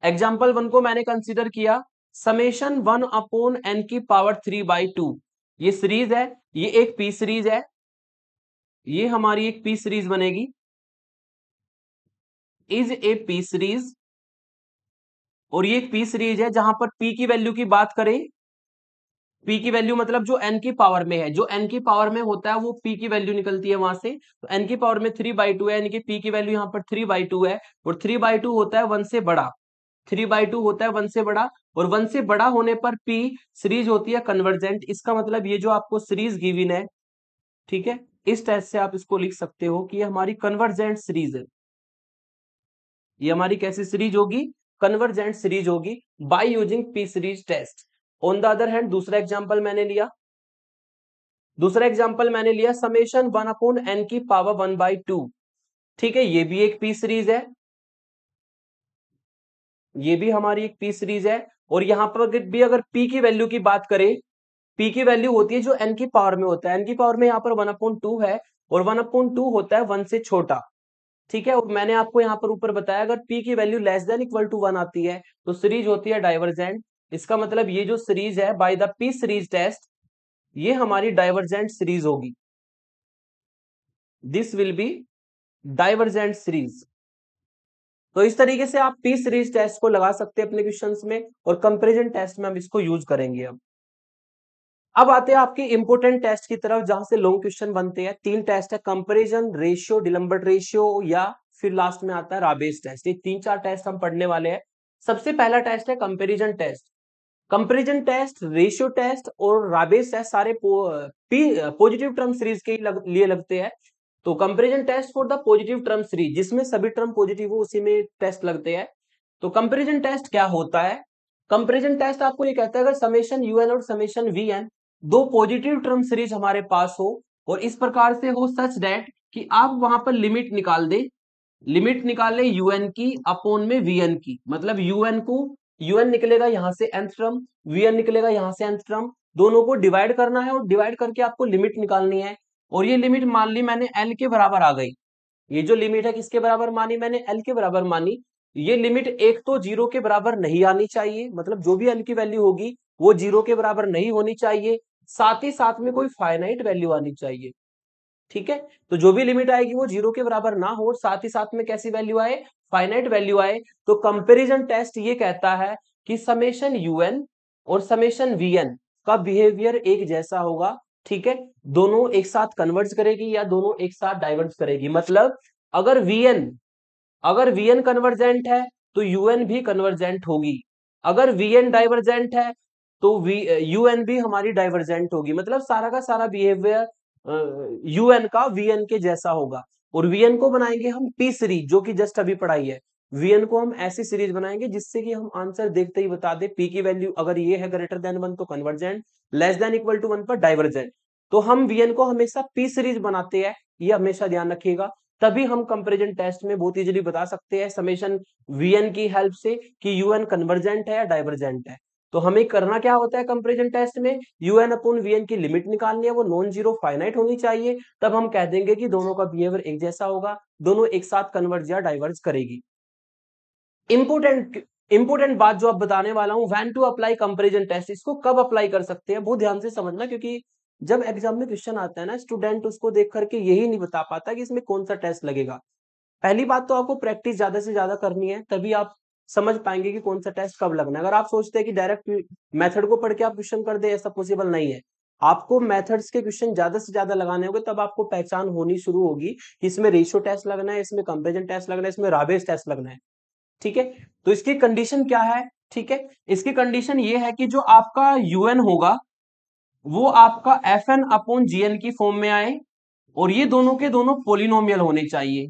Speaker 2: एग्जाम्पल वन को मैंने कंसिडर किया समेशन वन अपोन एन की पावर थ्री बाई टू ये सीरीज है ये एक
Speaker 1: पी सीरीज है ये हमारी एक पी सीरीज बनेगी इज ए पी सीरीज और ये एक पी सीरीज है जहां पर
Speaker 2: पी की वैल्यू की बात करें पी की वैल्यू मतलब जो एन की पावर में है जो एन की पावर में होता है वो पी की वैल्यू निकलती है वहां से तो एन की पावर में थ्री बाई टू है यानी कि पी की वैल्यू यहाँ पर थ्री बाई टू है और थ्री बाई टू होता है वन से बड़ा थ्री बाई टू होता है वन से बड़ा और वन से बड़ा होने पर पी सीरीज होती है कन्वर्जेंट इसका मतलब ये जो आपको सीरीज गिविन है ठीक है इस टाइप से आप इसको लिख सकते हो कि ये हमारी कन्वर्जेंट सीरीज है ये हमारी कैसी सीरीज होगी कन्वर्जेंट सीरीज होगी by using p series test on the other hand दूसरा एग्जाम्पल मैंने लिया दूसरा एग्जाम्पल मैंने लिया समेशन वन अपॉन एन की पावर वन बाई टू ठीक है ये भी एक पी सीरीज है ये भी हमारी एक पी सीरीज है और यहाँ पर भी अगर पी की वैल्यू की बात करें पी की वैल्यू होती है जो एन की पावर में होता है एन की पावर में यहाँ पर वन अपॉइंट टू है और वन अपॉइंट टू होता है वन से छोटा ठीक है और मैंने आपको यहाँ पर ऊपर बताया अगर पी की value less than equal to one आती है तो सीरीज होती है डाइवर्जेंट इसका मतलब ये जो सीरीज है by the p series test ये हमारी डाइवर्जेंट सीरीज
Speaker 1: होगी this will be divergent series तो इस तरीके से आप पी सीरीज टेस्ट को लगा सकते हैं अपने क्वेश्चन में और
Speaker 2: कंपेरिजन टेस्ट में हम इसको यूज करेंगे अब अब आते हैं आपके इंपोर्टेंट टेस्ट की तरफ जहां से लॉन्ग क्वेश्चन बनते हैं तीन टेस्ट है कंपेरिजन रेशियो डिलंबर रेशियो या फिर लास्ट में आता है राबेज टेस्ट ये तीन चार टेस्ट हम पढ़ने वाले हैं सबसे पहला टेस्ट है comparison test comparison test ratio test और राबेज टेस्ट सारे पो, पी, पॉजिटिव टर्म सीरीज के लिए लगते हैं तो comparison test for the positive term series जिसमें सभी टर्म पॉजिटिव हो उसी में टेस्ट लगते हैं तो कंपेरिजन टेस्ट क्या होता है कंपेरिजन टेस्ट आपको ये कहता है अगर समेशन यूएन और समेशन वीएन दो पॉजिटिव टर्म सीरीज हमारे पास हो और इस प्रकार से हो सच डेट कि आप वहां पर लिमिट निकाल दे लिमिट निकाले यूएन की अपोन में वीएन की मतलब यूएन को यूएन निकलेगा यहां से एंथ टर्म वीएन निकलेगा यहां से एंथ टर्म दोनों को डिवाइड करना है और डिवाइड करके आपको लिमिट निकालनी है और ये लिमिट मान ली मैंने एल के बराबर आ गई ये जो लिमिट है किसके बराबर मानी मैंने एल के बराबर मानी ये लिमिट एक तो जीरो के बराबर नहीं आनी चाहिए मतलब जो भी एल की वैल्यू होगी वो जीरो के बराबर नहीं होनी चाहिए साथ ही साथ में कोई फाइनाइट वैल्यू आनी चाहिए ठीक है तो जो भी लिमिट आएगी वो जीरो के बराबर ना हो साथ ही साथ में कैसी वैल्यू आए फाइनाइट वैल्यू आए तो कंपेरिजन टेस्ट ये कहता है कि समेशन यूएन और समेशन वीएन का बिहेवियर एक जैसा होगा ठीक है दोनों एक साथ कन्वर्ट करेगी या दोनों एक साथ डाइवर्ट करेगी मतलब अगर वीएन अगर वीएन कन्वर्जेंट है तो यूएन भी कन्वर्जेंट होगी अगर वीएन डाइवर्जेंट है तो वी यूएन भी हमारी डाइवर्जेंट होगी मतलब सारा का सारा बिहेवियर यूएन का वीएन के जैसा होगा और वीएन को बनाएंगे हम पी सीरीज जो कि जस्ट अभी पढ़ाई है वीएन को हम ऐसी सीरीज बनाएंगे जिससे कि हम आंसर देखते ही बता दे पी की वैल्यू अगर ये है ग्रेटर देन वन तो convergent less than equal to one पर डाइवर्जेंट तो हम वीएन को हमेशा पी सीरीज बनाते हैं ये हमेशा ध्यान रखिएगा तभी हम कंपेरिजन टेस्ट में बहुत इजीली बता सकते हैं समेशन वीएन की हेल्प से कि यूएन कन्वर्जेंट है या डाइवर्जेंट है तो हमें करना क्या होता है कंपेरिजन टेस्ट में यूएन अपन वीएन की लिमिट निकालनी है वो नॉन जीरो फाइनाइट होनी चाहिए तब हम कह देंगे कि दोनों का बिहेवियर एक जैसा होगा दोनों एक साथ कन्वर्ज या डाइवर्ज करेगी इंपोर्टेंट इंपोर्टेंट बात जो आप बताने वाला हूं when to apply comparison test इसको कब अप्लाई कर सकते हैं बहुत ध्यान से समझना क्योंकि जब एग्जाम में क्वेश्चन आता है ना स्टूडेंट उसको देख करके यही नहीं बता पाता कि इसमें कौन सा टेस्ट लगेगा पहली बात तो आपको प्रैक्टिस ज्यादा से ज्यादा करनी है तभी आप समझ पाएंगे कि कौन सा टेस्ट कब लगना है अगर आप सोचते हैं कि डायरेक्ट मेथड को पढ़ के आप क्वेश्चन कर दे ऐसा पॉसिबल नहीं है आपको मेथड्स के क्वेश्चन ज्यादा से ज्यादा लगाने होंगे तब आपको पहचान होनी शुरू होगी इसमें रेशियो टेस्ट लगना है इसमें कंपेरिजन टेस्ट लगना है इसमें राबेज टेस्ट लगना है ठीक है तो इसकी कंडीशन क्या है ठीक है इसकी कंडीशन ये है कि जो आपका यूएन होगा वो आपका f n upon g n की फॉर्म में आए और ये दोनों के दोनों पोलिनोमियल होने चाहिए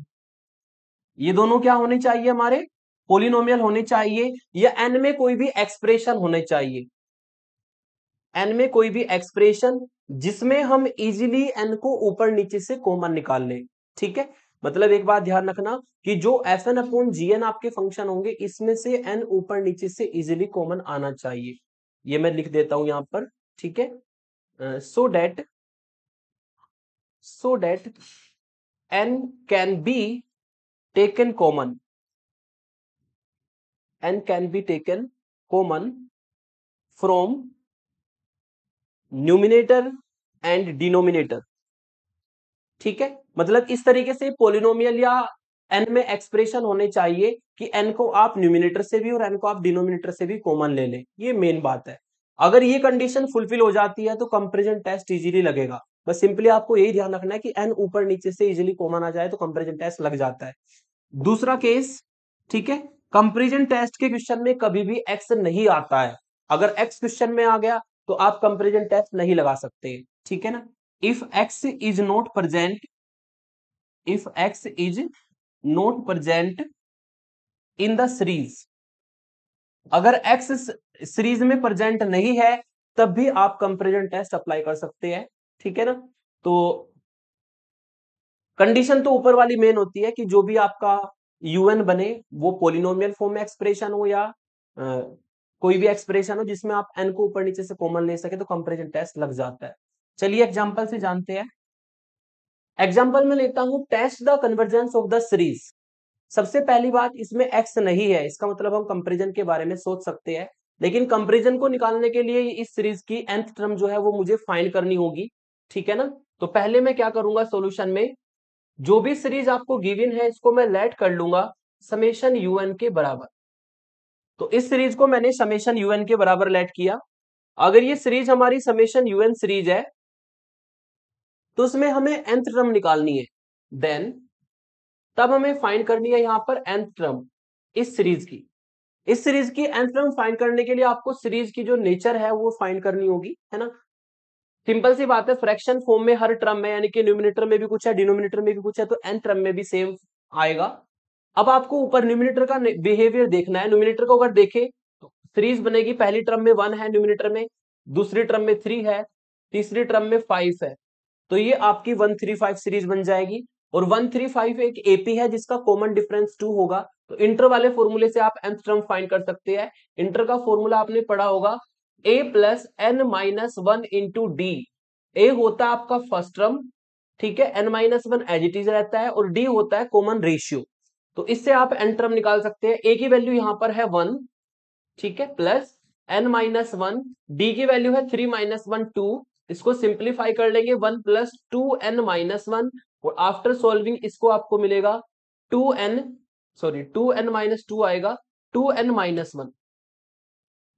Speaker 2: ये दोनों क्या होने चाहिए हमारे पोलिनोमियल होने चाहिए या एन में कोई भी एक्सप्रेशन होने चाहिए एन में कोई भी एक्सप्रेशन जिसमें हम इजीली एन को ऊपर नीचे से कॉमन निकाल लें ठीक है मतलब एक बात ध्यान रखना कि जो F n upon g n आपके फंक्शन होंगे इसमें से एन ऊपर नीचे से इजिली कॉमन आना चाहिए
Speaker 1: ये मैं लिख देता हूं यहां पर ठीक है so that so that n can be taken common n can be taken common from numerator and denominator
Speaker 2: ठीक है मतलब इस तरीके से पोलिनोमियल या एन में एक्सप्रेशन होने चाहिए कि एन को आप न्यूमिनेटर से भी और एन को आप डिनोमिनेटर से भी कॉमन ले लें ये मेन बात है अगर ये कंडीशन फुलफिल हो जाती है तो कंपेरिजन टेस्ट इजीली लगेगा बस सिंपली आपको यही ध्यान रखना है कि एन ऊपर नीचे से इजीली कॉमन आ जाए तो कंपेरिजन टेस्ट लग जाता है दूसरा केस ठीक है कंपेरिजन टेस्ट के क्वेश्चन में कभी भी एक्स नहीं आता है अगर एक्स क्वेश्चन में आ गया तो आप कंपेरिजन टेस्ट नहीं लगा सकते ठीक है ना if
Speaker 1: x is not present if x is not present in the series अगर एक्स सीरीज
Speaker 2: में प्रेजेंट नहीं है तब भी आप कंपेरिजन टेस्ट अप्लाई कर सकते हैं ठीक है ना तो कंडीशन तो ऊपर वाली मेन होती है कि जो भी आपका यूएन बने वो पोलिनोमियल फॉर्म में एक्सप्रेशन हो या आ, कोई भी एक्सप्रेशन हो जिसमें आप एन को ऊपर नीचे से कॉमन ले सके तो कंपेरिजन टेस्ट लग जाता है चलिए एग्जाम्पल से जानते हैं एग्जाम्पल में लेता हूं test the convergence of the series सबसे पहली बात इसमें एक्स नहीं है इसका मतलब हम कंपेरिजन के बारे में सोच सकते हैं लेकिन कंपेरिजन को निकालने के लिए इस सीरीज की एंथ टर्म जो है वो मुझे फाइंड करनी होगी ठीक है ना तो पहले मैं क्या करूंगा सोल्यूशन में जो भी सीरीज आपको गिविन है इसको मैं लेट कर लूंगा समेशन यूएन के बराबर तो इस सीरीज को मैंने समेशन यूएन के बराबर लेट किया अगर ये सीरीज हमारी समेशन यूएन सीरीज है तो उसमें हमें एंथ टर्म निकालनी है देन तब हमें फाइंड करनी है यहाँ पर एंथ टर्म इस सीरीज की इस सीरीज की एंथ टर्म फाइंड करने के लिए आपको सीरीज की जो नेचर है वो फाइंड करनी होगी है ना सिंपल सी बात है फ्रैक्शन फॉर्म में हर टर्म में यानी कि न्यूमिनेटर में भी कुछ है डिनोमिनेटर में भी कुछ है तो एंथ टर्म में भी सेम आएगा अब आपको ऊपर न्यूमिनेटर का बिहेवियर देखना है न्यूमिनेटर को अगर देखें तो सीरीज बनेगी पहली टर्म में वन है न्यूमिनेटर में दूसरी टर्म में थ्री है तीसरी टर्म में फाइव है तो ये आपकी 135 सीरीज बन जाएगी और 135 एक एपी है जिसका कॉमन डिफरेंस टू होगा तो इंटर वाले फॉर्मूले से आप एम्थ टर्म फाइंड कर सकते हैं इंटर का फॉर्मूला आपने पढ़ा होगा a plus n minus one into d a होता है आपका फर्स्ट टर्म ठीक है एन माइनस वन एजिटीज रहता है और डी होता है कॉमन रेशियो तो इससे आप एन टर्म निकाल सकते हैं ए की वैल्यू यहां पर है वन ठीक है plus n minus one d की वैल्यू है थ्री माइनस वन टू इसको सिंप्लीफाई कर लेंगे one plus two n minus one और आफ्टर सॉल्विंग इसको आपको मिलेगा two n sorry two n minus two आएगा two n minus one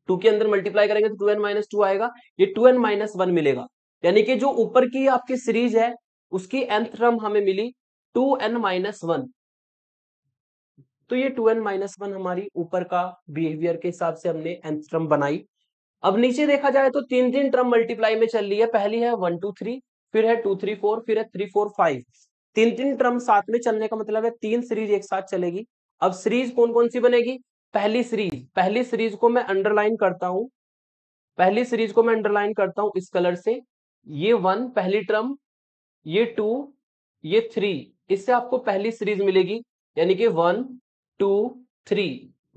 Speaker 2: two के अंदर मल्टीप्लाई करेंगे तो टू एन माइनस टू आएगा ये टू एन माइनस वन मिलेगा यानी कि जो ऊपर की आपकी सीरीज है उसकी एंथ टर्म हमें मिली टू एन माइनस वन तो ये टू एन माइनस वन हमारी ऊपर का बिहेवियर के हिसाब से हमने एंथ बनाई अब नीचे देखा जाए तो तीन तीन टर्म मल्टीप्लाई में चल रही है पहली है वन टू थ्री फिर है टू थ्री फोर फिर है थ्री फोर फाइव तीन तीन टर्म साथ में चलने का मतलब है तीन सीरीज एक साथ चलेगी अब सीरीज कौन कौन सी बनेगी पहली सीरीज पहली सीरीज को मैं अंडरलाइन करता हूं पहली सीरीज को मैं अंडरलाइन करता हूं इस कलर से ये वन पहली टर्म ये टू ये थ्री इससे आपको पहली सीरीज मिलेगी यानी कि one two three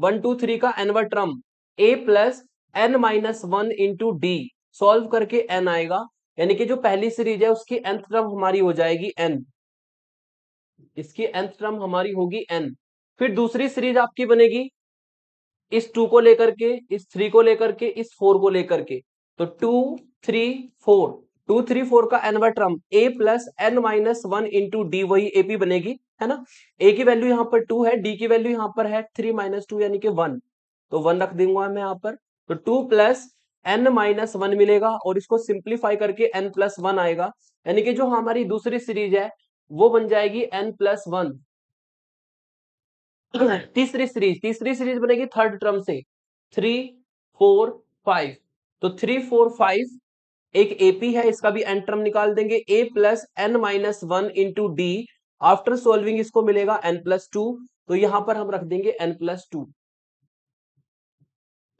Speaker 2: one two three का एनवर term a plus n minus one into d solve करके एन आएगा यानी कि जो पहली सीरीज है उसकी एंथ टर्म हमारी हो जाएगी एन इसकी एंथ टर्म हमारी होगी एन फिर दूसरी सीरीज आपकी बनेगी इस टू को लेकर के इस थ्री को लेकर के इस फोर को लेकर के तो two three four two three four का एनवा term a plus n minus one into d वही ए पी बनेगी है ना ए की वैल्यू यहां पर टू है डी की वैल्यू यहां पर है थ्री माइनस टू यानी कि वन तो वन रख दूंगा मैं यहां पर तो two plus n minus one मिलेगा और इसको सिंप्लीफाई करके एन प्लस वन आएगा यानी कि जो हमारी दूसरी सीरीज है वो बन जाएगी एन प्लस वन तीसरी सीरीज तीसरी सीरीज बनेगी थर्ड टर्म से थ्री फोर फाइव तो थ्री फोर फाइव एक एपी है इसका भी एन टर्म निकाल देंगे a plus n minus one into d after solving इसको मिलेगा एन प्लस टू तो यहां पर हम रख देंगे एन प्लस टू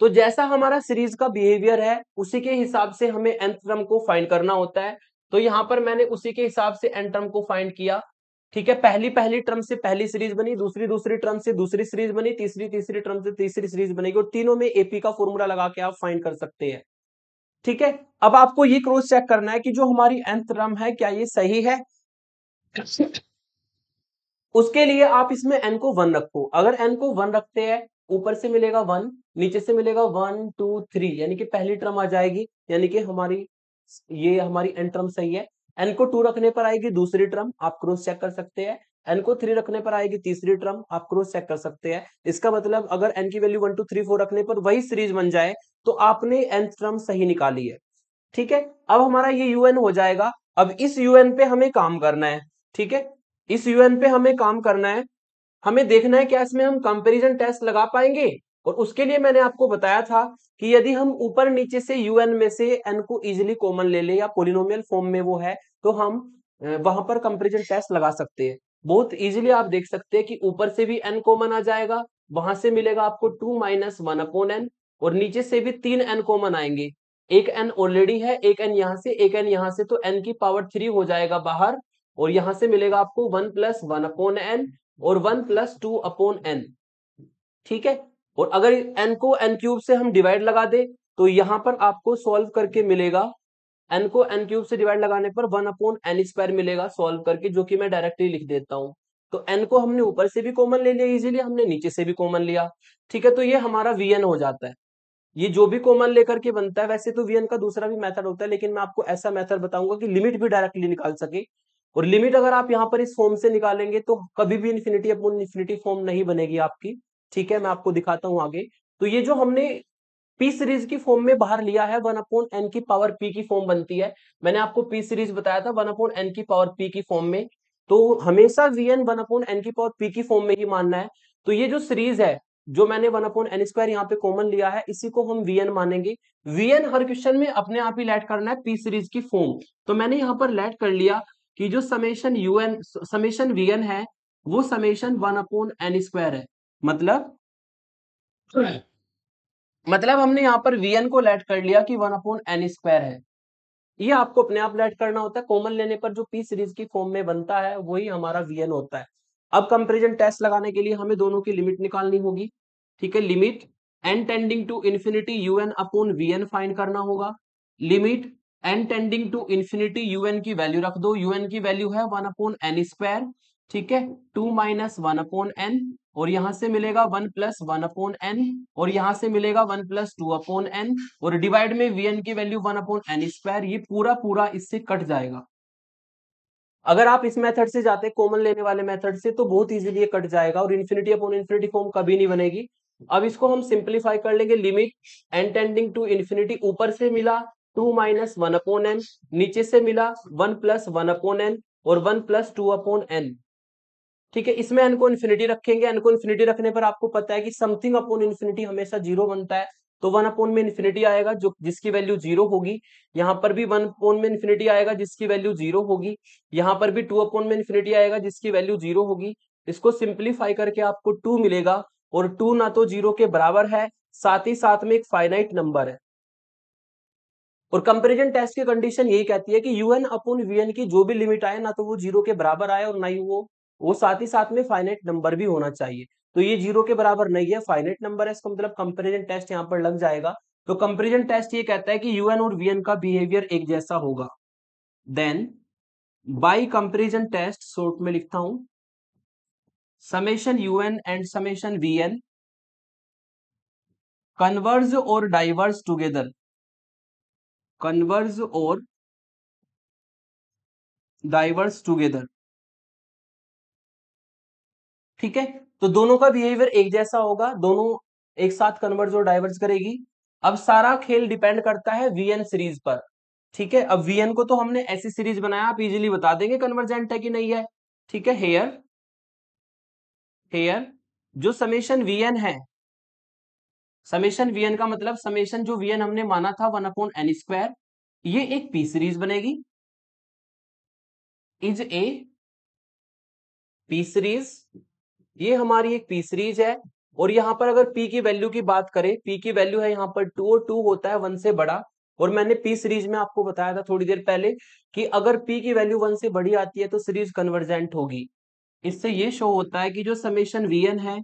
Speaker 2: तो जैसा हमारा सीरीज का बिहेवियर है उसी के हिसाब से हमें एंथ टर्म को फाइंड करना होता है तो यहां पर मैंने उसी के हिसाब से एन ट्रम को फाइंड किया ठीक है पहली पहली टर्म से पहली सीरीज बनी दूसरी दूसरी टर्म से दूसरी सीरीज बनी तीसरी तीसरी टर्म से तीसरी सीरीज बनेगी और तीनों में एपी का फॉर्मूला लगा के आप फाइंड कर सकते हैं ठीक है अब आपको ये क्रोस चेक करना है कि जो हमारी एंथ टर्म है क्या ये सही है उसके लिए आप इसमें एन को वन रखो अगर एन को वन रखते हैं ऊपर से मिलेगा वन नीचे से मिलेगा वन टू थ्री यानी कि पहली टर्म आ जाएगी यानी कि हमारी ये हमारी एन टर्म सही है एन को टू रखने पर आएगी दूसरी टर्म आप क्रोस चेक कर सकते हैं एन को थ्री रखने पर आएगी तीसरी टर्म आप क्रोस चेक कर सकते हैं इसका मतलब अगर एन की value one two three four रखने पर वही सीरीज बन जाए तो आपने एन टर्म सही निकाली है ठीक है अब हमारा ये यूएन हो जाएगा अब इस यूएन पे हमें काम करना है ठीक है इस यूएन पे हमें काम करना है हमें देखना है क्या इसमें हम कंपेरिजन टेस्ट लगा पाएंगे और उसके लिए मैंने आपको बताया था कि यदि हम ऊपर नीचे से यू एन में से एन को इजिली कॉमन ले ले या पोलिनोमियल फॉर्म में वो है तो हम वहां पर कंपेरिजन टेस्ट लगा सकते हैं बहुत इजिली आप देख सकते हैं कि ऊपर से भी एन कॉमन आ जाएगा वहां से मिलेगा आपको two minus one upon n और नीचे से भी तीन एन कॉमन आएंगे एक एन ऑलरेडी है एक एन यहाँ से एक एन यहाँ से तो एन की पावर थ्री हो जाएगा बाहर और यहां से मिलेगा आपको one plus one upon n और one plus two upon n ठीक है और अगर एन को एन क्यूब से हम डिवाइड लगा दे तो यहां पर आपको सॉल्व करके मिलेगा एन को एन क्यूब से डिवाइड लगाने पर वन अपॉन एन स्क्वायर मिलेगा सॉल्व करके जो कि मैं डायरेक्टली लिख देता हूं तो एन को हमने ऊपर से भी कॉमन ले लिया इजीली हमने नीचे से भी कॉमन लिया ठीक है तो ये हमारा वी हो जाता है ये जो भी कॉमन लेकर के बनता है वैसे तो वी का दूसरा भी मेथड होता है लेकिन मैं आपको ऐसा मैथड बताऊंगा कि लिमिट भी डायरेक्टली निकाल सके और लिमिट अगर आप यहाँ पर इस फॉर्म से निकालेंगे तो कभी भी इन्फिनिटी अपॉन इन्फिनिटी फॉर्म नहीं बनेगी आपकी ठीक है मैं आपको दिखाता हूं आगे तो ये जो हमने पी सीरीज की फॉर्म में बाहर लिया है वन अपॉन एन की पावर पी की फॉर्म बनती है मैंने आपको पी सीरीज बताया था वन अपॉन एन की पावर पी की फॉर्म में तो हमेशा v n one upon n की पावर पी की फॉर्म में ही मानना है तो ये जो सीरीज है जो मैंने वन अपॉन एन स्क्वायर यहाँ पे कॉमन लिया है इसी को हम वी एन मानेंगे वी एन हर क्वेश्चन में अपने आप ही लेट करना है पी सीरीज की फॉर्म तो मैंने यहाँ पर लेट कर लिया कि जो summation you n summation v n है वो summation one upon n square है मतलब मतलब हमने यहाँ पर वी को लेट कर लिया कि वन अपॉन एन स्क्वायर है ये आपको अपने आप लेट करना होता है कॉमन लेने पर जो पी सीरीज की फॉर्म में बनता है वही हमारा वी होता है अब कंपेरिजन टेस्ट लगाने के लिए हमें दोनों की लिमिट निकालनी होगी ठीक है limit n tending to infinity u n upon v n fine करना होगा limit n tending to infinity u n की वैल्यू रख दो यू एन की वैल्यू है वन अपॉन एन स्क्वायर ठीक है two minus one upon n और यहाँ से मिलेगा one plus one upon n और यहाँ से मिलेगा one plus two upon n और डिवाइड में वी एन की value one upon n square ये पूरा पूरा इससे कट जाएगा अगर आप इस मेथड से जाते कॉमन लेने वाले मेथड से तो बहुत इजीली ये कट जाएगा और इन्फिनिटी अपॉन इन्फिनिटी फॉर्म कभी नहीं बनेगी अब इसको हम सिंप्लीफाई कर लेंगे limit n tending to infinity ऊपर से मिला two minus one upon n नीचे से मिला one plus one upon n और one plus two upon n ठीक है इसमें एन को इन्फिनिटी रखेंगे एन को इन्फिनिटी रखने पर आपको पता है कि समथिंग अपॉन इन्फिनिटी हमेशा जीरो बनता है तो वन अपॉन में इन्फिनिटी आएगा जो जिसकी वैल्यू जीरो होगी यहाँ पर भी वन अपॉन में इन्फिनिटी आएगा जिसकी वैल्यू जीरो होगी यहाँ पर भी टू अपॉन में इन्फिनिटी आएगा जिसकी वैल्यू जीरो होगी इसको सिंप्लीफाई करके आपको टू मिलेगा और टू ना तो जीरो के बराबर है साथ ही साथ में एक फाइनाइट नंबर है और कंपेरिजन टेस्ट की कंडीशन यही कहती है कि यूएन अपॉन वीएन की जो भी लिमिट आए ना तो वो जीरो के बराबर आए और ना ही वो वो साथ ही साथ में फाइनेट नंबर भी होना चाहिए तो ये जीरो के बराबर नहीं है फाइनेट नंबर है इसका मतलब कंपेरिजन टेस्ट यहाँ पर लग जाएगा तो कंपेरिजन टेस्ट ये कहता है कि यूएन और वीएन का बिहेवियर एक जैसा होगा then by comparison test short में लिखता हूं summation u n and
Speaker 1: summation v n converge और डाइवर्स टूगेदर कन्वर्ज और डाइवर्स टूगेदर ठीक है तो दोनों का बिहेवियर एक जैसा होगा दोनों एक साथ कन्वर्ज और डाइवर्ज करेगी अब सारा खेल
Speaker 2: डिपेंड करता है वीएन सीरीज पर ठीक है अब वीएन को तो हमने ऐसी सीरीज बनाया आप इजीली बता देंगे कन्वर्जेंट है कि नहीं है ठीक है हेयर हेयर जो समेशन वीएन है समेशन वीएन का मतलब समेशन जो वीएन हमने
Speaker 1: माना था वन अपॉन एन स्क्वायर ये एक पी सीरीज बनेगी इज ए पी सीरीज ये हमारी एक पी
Speaker 2: सीरीज है और यहाँ पर अगर पी की वैल्यू की बात करें पी की वैल्यू है यहाँ पर टू और टू होता है वन से बड़ा और मैंने पी सीरीज में आपको बताया था थोड़ी देर पहले कि अगर पी की वैल्यू वन से बड़ी आती है तो सीरीज कन्वर्जेंट होगी इससे ये शो होता है कि जो समेशन वी एन है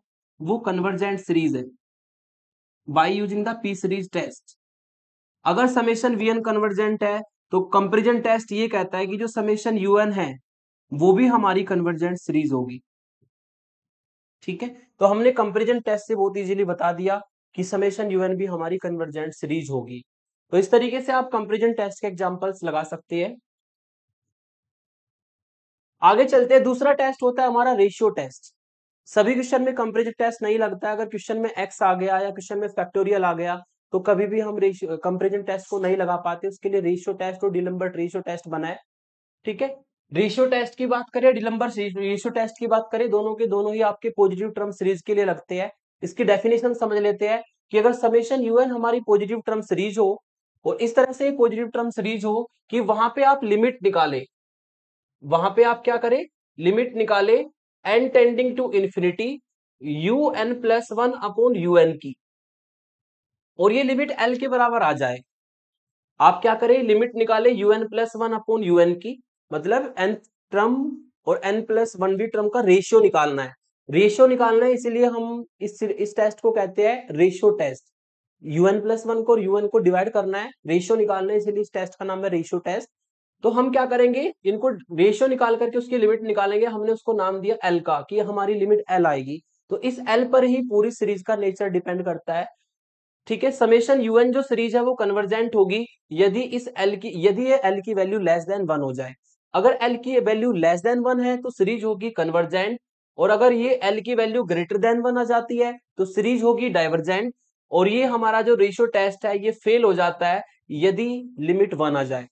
Speaker 2: वो कन्वर्जेंट सीरीज है by using the p series test अगर समेशन वी एन कन्वर्जेंट है तो कंपेरिजन टेस्ट ये कहता है कि जो समेशन यू एन है वो भी हमारी कन्वर्जेंट सीरीज होगी ठीक है तो हमने कंपेरिजन टेस्ट से बहुत इजीली बता दिया कि समेशन यूएन भी हमारी कन्वर्जेंट सीरीज होगी तो इस तरीके से आप कंपेरिजन टेस्ट के एग्जाम्पल्स लगा सकते हैं आगे चलते हैं दूसरा टेस्ट होता है हमारा रेशियो टेस्ट सभी क्वेश्चन में कंपेरिजन टेस्ट नहीं लगता है अगर क्वेश्चन में एक्स आ गया या क्वेश्चन में फैक्टोरियल आ गया तो कभी भी हम रेशियो कंपेरिजन टेस्ट को नहीं लगा पाते उसके लिए रेशियो टेस्ट और डिलम्बर्ट रेशियो टेस्ट बनाए ठीक है रेशियो टेस्ट की बात करें डिलंबर रेशियो टेस्ट की बात करें दोनों के दोनों ही आपके पॉजिटिव टर्म सीरीज के लिए लगते हैं इसकी डेफिनेशन समझ लेते हैं कि अगर समेशन यूएन हमारी पॉजिटिव टर्म सीरीज हो और इस तरह से पॉजिटिव टर्म सीरीज हो कि वहां पे आप लिमिट निकाले वहां पे आप क्या करें लिमिट निकाले n tending to infinity u n plus one upon u n की और ये लिमिट एल के बराबर आ जाए आप क्या करें लिमिट निकाले u n plus one upon u n की मतलब एन ट्रम और n plus one b term का रेशियो निकालना है रेशियो निकालना है इसीलिए हम इस इस टेस्ट को कहते हैं ratio test u n plus one को यूएन को डिवाइड करना है रेशियो निकालना है इसीलिए इस टेस्ट का नाम है रेशियो टेस्ट तो हम क्या करेंगे इनको रेशियो निकाल करके उसकी लिमिट निकालेंगे हमने उसको नाम दिया एल का कि हमारी लिमिट एल आएगी तो इस एल पर ही पूरी सीरीज का नेचर डिपेंड करता है ठीक है समेशन यूएन जो सीरीज है वो कन्वर्जेंट होगी यदि इस एल की यदि ये एल की वैल्यू लेस देन वन हो जाए अगर एल की वैल्यू लेस देन वन है तो सीरीज होगी कन्वर्जेंट और अगर ये एल की वैल्यू ग्रेटर देन वन आ जाती है तो सीरीज होगी डाइवर्जेंट और ये हमारा जो रेशियो टेस्ट है ये फेल हो जाता है यदि लिमिट वन आ जाए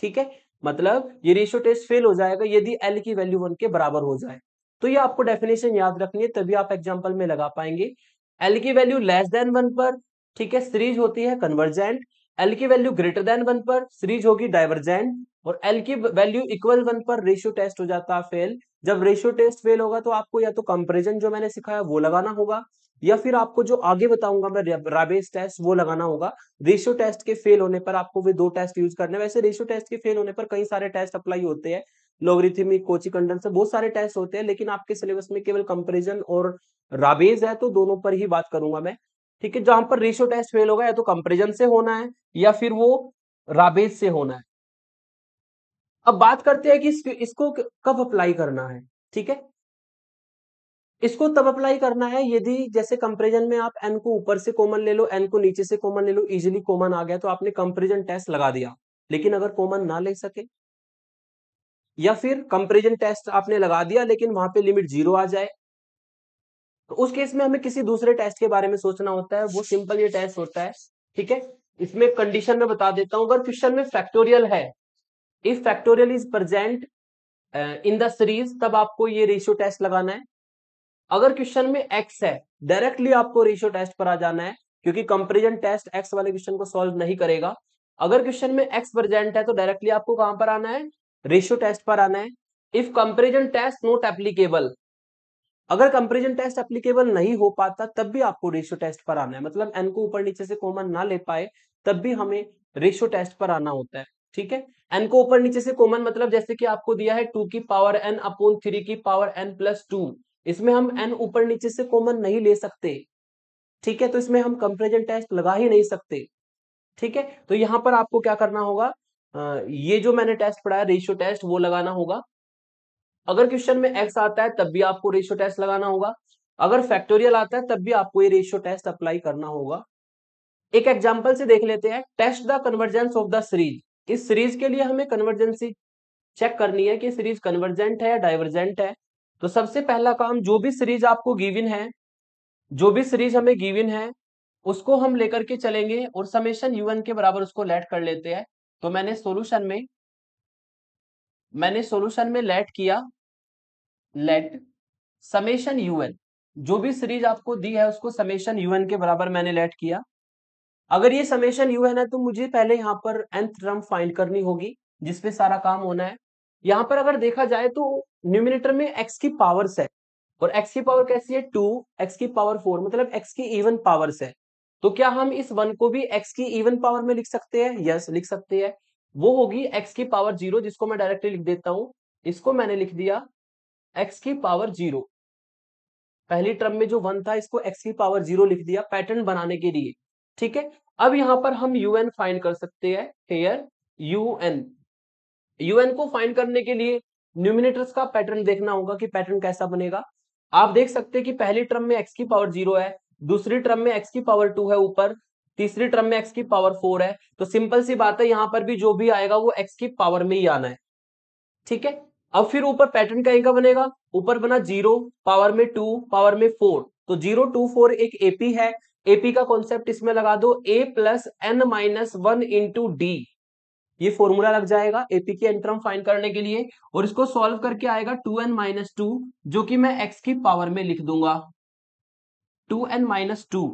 Speaker 2: ठीक है मतलब ये रेशियो टेस्ट फेल हो जाएगा यदि एल की वैल्यू वन के बराबर हो जाए तो ये आपको डेफिनेशन याद रखनी है तभी आप एग्जाम्पल में लगा पाएंगे एल की वैल्यू लेस देन वन पर ठीक है सीरीज होती है कन्वर्जेंट एल की वैल्यू ग्रेटर देन वन पर सीरीज होगी डाइवर्जेंट और एल की वैल्यू इक्वल वन पर रेशियो टेस्ट हो जाता है फेल जब रेशियो टेस्ट फेल होगा तो आपको या तो कंपेरिजन जो मैंने सिखाया वो लगाना होगा या फिर आपको जो आगे बताऊंगा मैं राबेस टेस्ट वो लगाना होगा रेशियो टेस्ट के फेल होने पर आपको वे दो टेस्ट यूज करने वैसे रेशियो टेस्ट के फेल होने पर कई सारे टेस्ट अप्लाई होते हैं लोगरिथिमिक कोची कंडन से बहुत सारे टेस्ट होते हैं लेकिन आपके सिलेबस में केवल कंपेरिजन और राबेज है तो दोनों पर ही बात करूंगा मैं ठीक है जहां पर रेशियो टेस्ट फेल होगा या तो कंपेरिजन से होना है
Speaker 1: या फिर वो राबेज से होना है अब बात करते हैं कि इसको, इसको कब अप्लाई करना है ठीक है इसको तब अप्लाई करना है
Speaker 2: यदि जैसे कंपेरिजन में आप एन को ऊपर से कॉमन ले लो एन को नीचे से कॉमन ले लो इजिली कॉमन आ गया तो आपने कंपेरिजन टेस्ट लगा दिया लेकिन अगर कॉमन ना ले सके या फिर कंपेरिजन टेस्ट आपने लगा दिया लेकिन वहां पे लिमिट जीरो आ जाए तो उस केस में हमें किसी दूसरे टेस्ट के बारे में सोचना होता है वो सिंपल ये टेस्ट होता है ठीक है इसमें कंडीशन में बता देता हूं अगर क्वेश्चन में फैक्टोरियल है if factorial is present in the series तब आपको ये रेशियो टेस्ट लगाना है अगर क्वेश्चन में एक्स है डायरेक्टली आपको रेशियो टेस्ट पर आ जाना है क्योंकि कंपेरिजन टेस्ट एक्स वाले क्वेश्चन को सॉल्व नहीं करेगा अगर क्वेश्चन में एक्स प्रेजेंट है तो डायरेक्टली आपको कहां पर आना है रेशियो टेस्ट पर आना है if comparison test not applicable अगर कंपेरिजन टेस्ट एप्लीकेबल नहीं हो पाता तब भी आपको रेशियो टेस्ट पर आना है मतलब एन को ऊपर नीचे से कॉमन ना ले पाए तब भी हमें रेशियो टेस्ट पर आना होता है ठीक है एन को ऊपर नीचे से कॉमन मतलब जैसे कि आपको दिया है टू की पावर एन अपोन थ्री की पावर एन प्लस टू इसमें हम एन ऊपर नीचे से कॉमन नहीं ले सकते ठीक है तो इसमें हम कंपेरिजन टेस्ट लगा ही नहीं सकते ठीक है तो यहां पर आपको क्या करना होगा ये जो मैंने टेस्ट पढ़ाया रेशियो टेस्ट वो लगाना होगा अगर क्वेश्चन में एक्स आता है तब भी आपको रेशियो टेस्ट लगाना होगा अगर फैक्टोरियल आता है तब भी आपको ये रेशियो टेस्ट अप्लाई करना होगा एक एग्जाम्पल से देख लेते हैं test the convergence of the series इस सीरीज के लिए हमें कन्वर्जेंसी चेक करनी है कि सीरीज कन्वर्जेंट है या डाइवर्जेंट है तो सबसे पहला काम जो भी सीरीज आपको गिविन है जो भी सीरीज हमें गिविन है उसको हम लेकर के चलेंगे और समेशन यूएन के बराबर उसको लेट कर लेते हैं तो मैंने सोल्यूशन में मैंने सोल्यूशन में लेट किया लेट समेशन यूएन जो भी सीरीज आपको दी है उसको समेशन यूएन के बराबर मैंने लेट किया अगर ये समेशन यूएन है तो मुझे पहले यहाँ पर एंथ टर्म फाइंड करनी होगी जिसपे सारा काम होना है यहां पर अगर देखा जाए तो न्यूमिनेटर में एक्स की पावर्स है और एक्स की पावर कैसी है टू एक्स की पावर फोर मतलब एक्स की इवन पावर्स है तो क्या हम इस वन को भी एक्स की इवन पावर में लिख सकते हैं यस लिख सकते हैं वो होगी एक्स की पावर जीरो जिसको मैं डायरेक्टली लिख देता हूँ इसको मैंने लिख दिया एक्स की पावर जीरो पहली टर्म में जो वन था इसको एक्स की पावर जीरो लिख दिया पैटर्न बनाने के लिए ठीक है अब यहां पर हम यू एन फाइन कर सकते हैं here u n u n को फाइन करने के लिए न्यूमिनेटर्स का पैटर्न देखना होगा कि पैटर्न कैसा बनेगा आप देख सकते हैं कि पहली टर्म में एक्स की पावर जीरो है दूसरी टर्म में एक्स की पावर टू है ऊपर तीसरी टर्म में एक्स की पावर फोर है तो सिंपल सी बात है यहां पर भी जो भी आएगा वो एक्स की पावर में ही आना है ठीक है अब फिर ऊपर पैटर्न का बनेगा ऊपर बना जीरो पावर में टू पावर में फोर तो जीरो टू फोर एक एपी है एपी का कॉन्सेप्ट इसमें लगा दो a plus n minus one into d ये फॉर्मूला लग जाएगा एपी की एंट्रम फाइंड करने के लिए और इसको
Speaker 1: सॉल्व करके आएगा टू एन माइनस टू जो कि मैं एक्स की पावर में लिख दूंगा two n minus two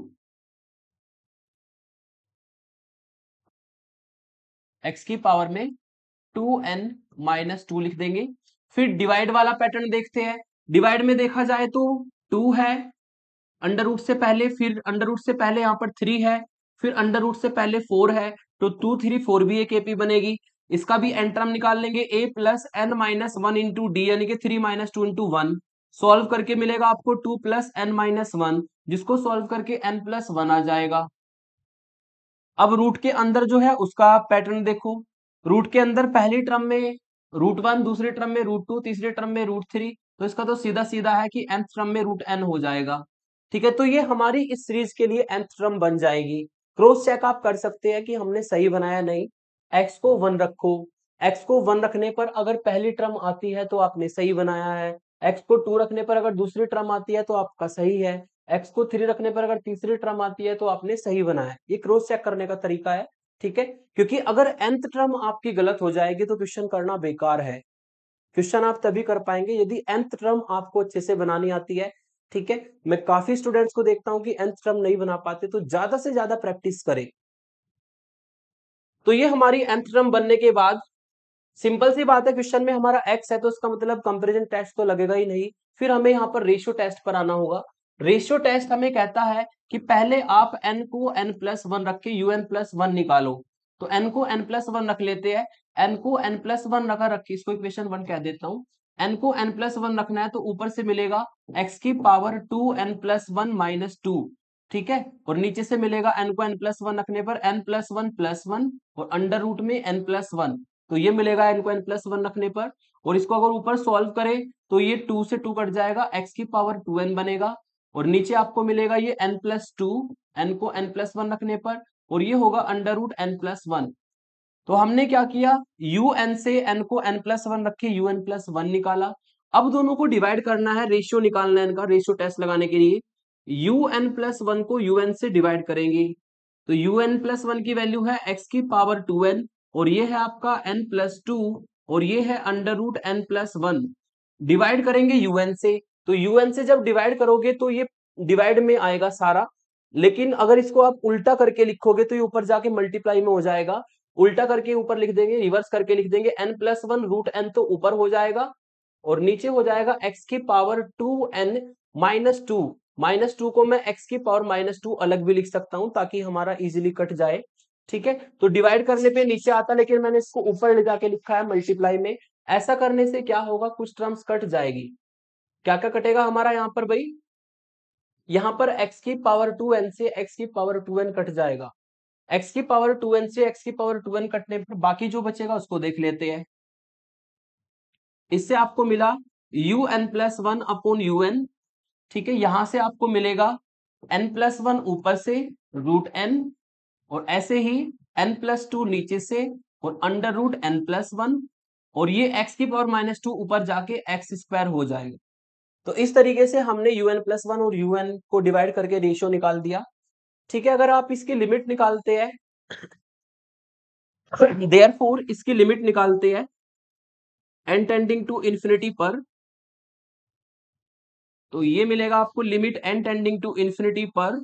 Speaker 1: x की पावर में टू एन माइनस टू लिख देंगे
Speaker 2: फिर डिवाइड वाला पैटर्न देखते हैं
Speaker 1: डिवाइड में देखा जाए तो टू है
Speaker 2: अंडर रूट से पहले फिर अंडर रूट से पहले यहाँ पर थ्री है फिर अंडर रूट से पहले फोर है तो टू थ्री फोर भी एक एपी बनेगी इसका भी एंटर हम निकाल लेंगे a plus n minus one into d यानी कि three minus two into one solve करके मिलेगा आपको two plus n minus one जिसको सॉल्व करके एन प्लस वन आ जाएगा अब रूट के अंदर जो है उसका पैटर्न देखो रूट के अंदर पहली टर्म में रूट वन दूसरे टर्म में रूट टू तीसरे टर्म में रूट थ्री तो इसका तो सीधा सीधा है कि एंथ टर्म में रूट एन हो जाएगा ठीक है तो ये हमारी इस सीरीज के लिए एंथ टर्म बन जाएगी क्रॉस चेक आप कर सकते हैं कि हमने सही बनाया नहीं एक्स को वन रखो एक्स को वन रखने पर अगर पहली टर्म आती है तो आपने सही बनाया है एक्स को टू रखने पर अगर दूसरी टर्म आती है तो आपका सही है एक्स को थ्री रखने पर अगर तीसरी टर्म आती है तो आपने सही बनाया है ये क्रॉस चेक करने का तरीका है ठीक है क्योंकि अगर एंथ टर्म आपकी गलत हो जाएगी तो क्वेश्चन करना बेकार है क्वेश्चन आप तभी कर पाएंगे यदि एंथ टर्म आपको अच्छे से बनानी आती है ठीक है मैं काफी स्टूडेंट्स को देखता हूं कि एंथ टर्म नहीं बना पाते तो ज्यादा से ज्यादा प्रैक्टिस करें तो ये हमारी एंथ टर्म बनने के बाद सिंपल सी बात है क्वेश्चन में हमारा एक्स है तो उसका मतलब कंपेरिजन टेस्ट तो लगेगा ही नहीं फिर हमें यहाँ पर रेशियो टेस्ट पर आना होगा रेशियो टेस्ट हमें कहता है कि पहले आप एन को एन प्लस वन रख के यू एन प्लस वन निकालो तो एन को एन प्लस वन रख लेते हैं एन को एन प्लस वन रखा रखिए इसको इक्वेशन वन कह देता हूँ एन को एन प्लस वन रखना है तो ऊपर से मिलेगा एक्स की power two n plus one minus two ठीक है और नीचे से मिलेगा एन को एन प्लस वन रखने पर n plus one plus one और अंडर रूट में एन प्लस वन तो ये मिलेगा एन को एन प्लस वन रखने पर और इसको अगर ऊपर सॉल्व करें तो ये टू से टू कट जाएगा एक्स की पावर टू एन बनेगा और नीचे आपको मिलेगा ये एन प्लस टू एन को एन प्लस वन रखने पर और ये होगा under root n plus one तो हमने क्या किया यू एन से एन को एन प्लस वन रखे यू एन प्लस वन निकाला अब दोनों को डिवाइड करना है रेशियो निकालना है इनका रेशियो टेस्ट लगाने के लिए यू एन प्लस वन को यू एन से डिवाइड करेंगे तो यू एन प्लस वन की वैल्यू है एक्स की पावर टू एन और ये है आपका एन प्लस टू और ये है under root n plus one divide करेंगे यू एन से तो यूएन से जब डिवाइड करोगे तो ये डिवाइड में आएगा सारा लेकिन अगर इसको आप उल्टा करके लिखोगे तो ये ऊपर जाके मल्टीप्लाई में हो जाएगा उल्टा करके ऊपर लिख देंगे रिवर्स करके लिख देंगे n plus one root n तो ऊपर हो जाएगा और नीचे हो जाएगा एक्स की power two n minus two minus two को मैं एक्स की पावर माइनस टू अलग भी लिख सकता हूं ताकि हमारा इजिली कट जाए ठीक है तो डिवाइड करने पे नीचे आता लेकिन मैंने इसको ऊपर ले जाके लिखा है मल्टीप्लाई में ऐसा करने से क्या होगा कुछ टर्म्स कट जाएगी क्या क्या कटेगा हमारा यहाँ पर भाई यहां पर x की पावर टू एन से x की पावर टू एन कट जाएगा x की पावर टू एन से x की पावर टू एन कटने पर बाकी जो बचेगा उसको देख लेते हैं इससे आपको मिला u n plus one upon u n ठीक है यहां से आपको मिलेगा एन प्लस वन ऊपर से रूट एन और ऐसे ही एन प्लस टू नीचे से और under root n plus one और ये x की पावर माइनस टू ऊपर जाके एक्स स्क्वायर हो जाएगा तो इस तरीके से हमने यू एन प्लस वन और यू एन को डिवाइड करके रेशियो निकाल दिया ठीक है अगर आप इसकी लिमिट निकालते हैं
Speaker 1: देयर फोर इसकी लिमिट निकालते हैं एन टेंडिंग टू इन्फिनिटी पर तो ये मिलेगा आपको limit n tending to infinity पर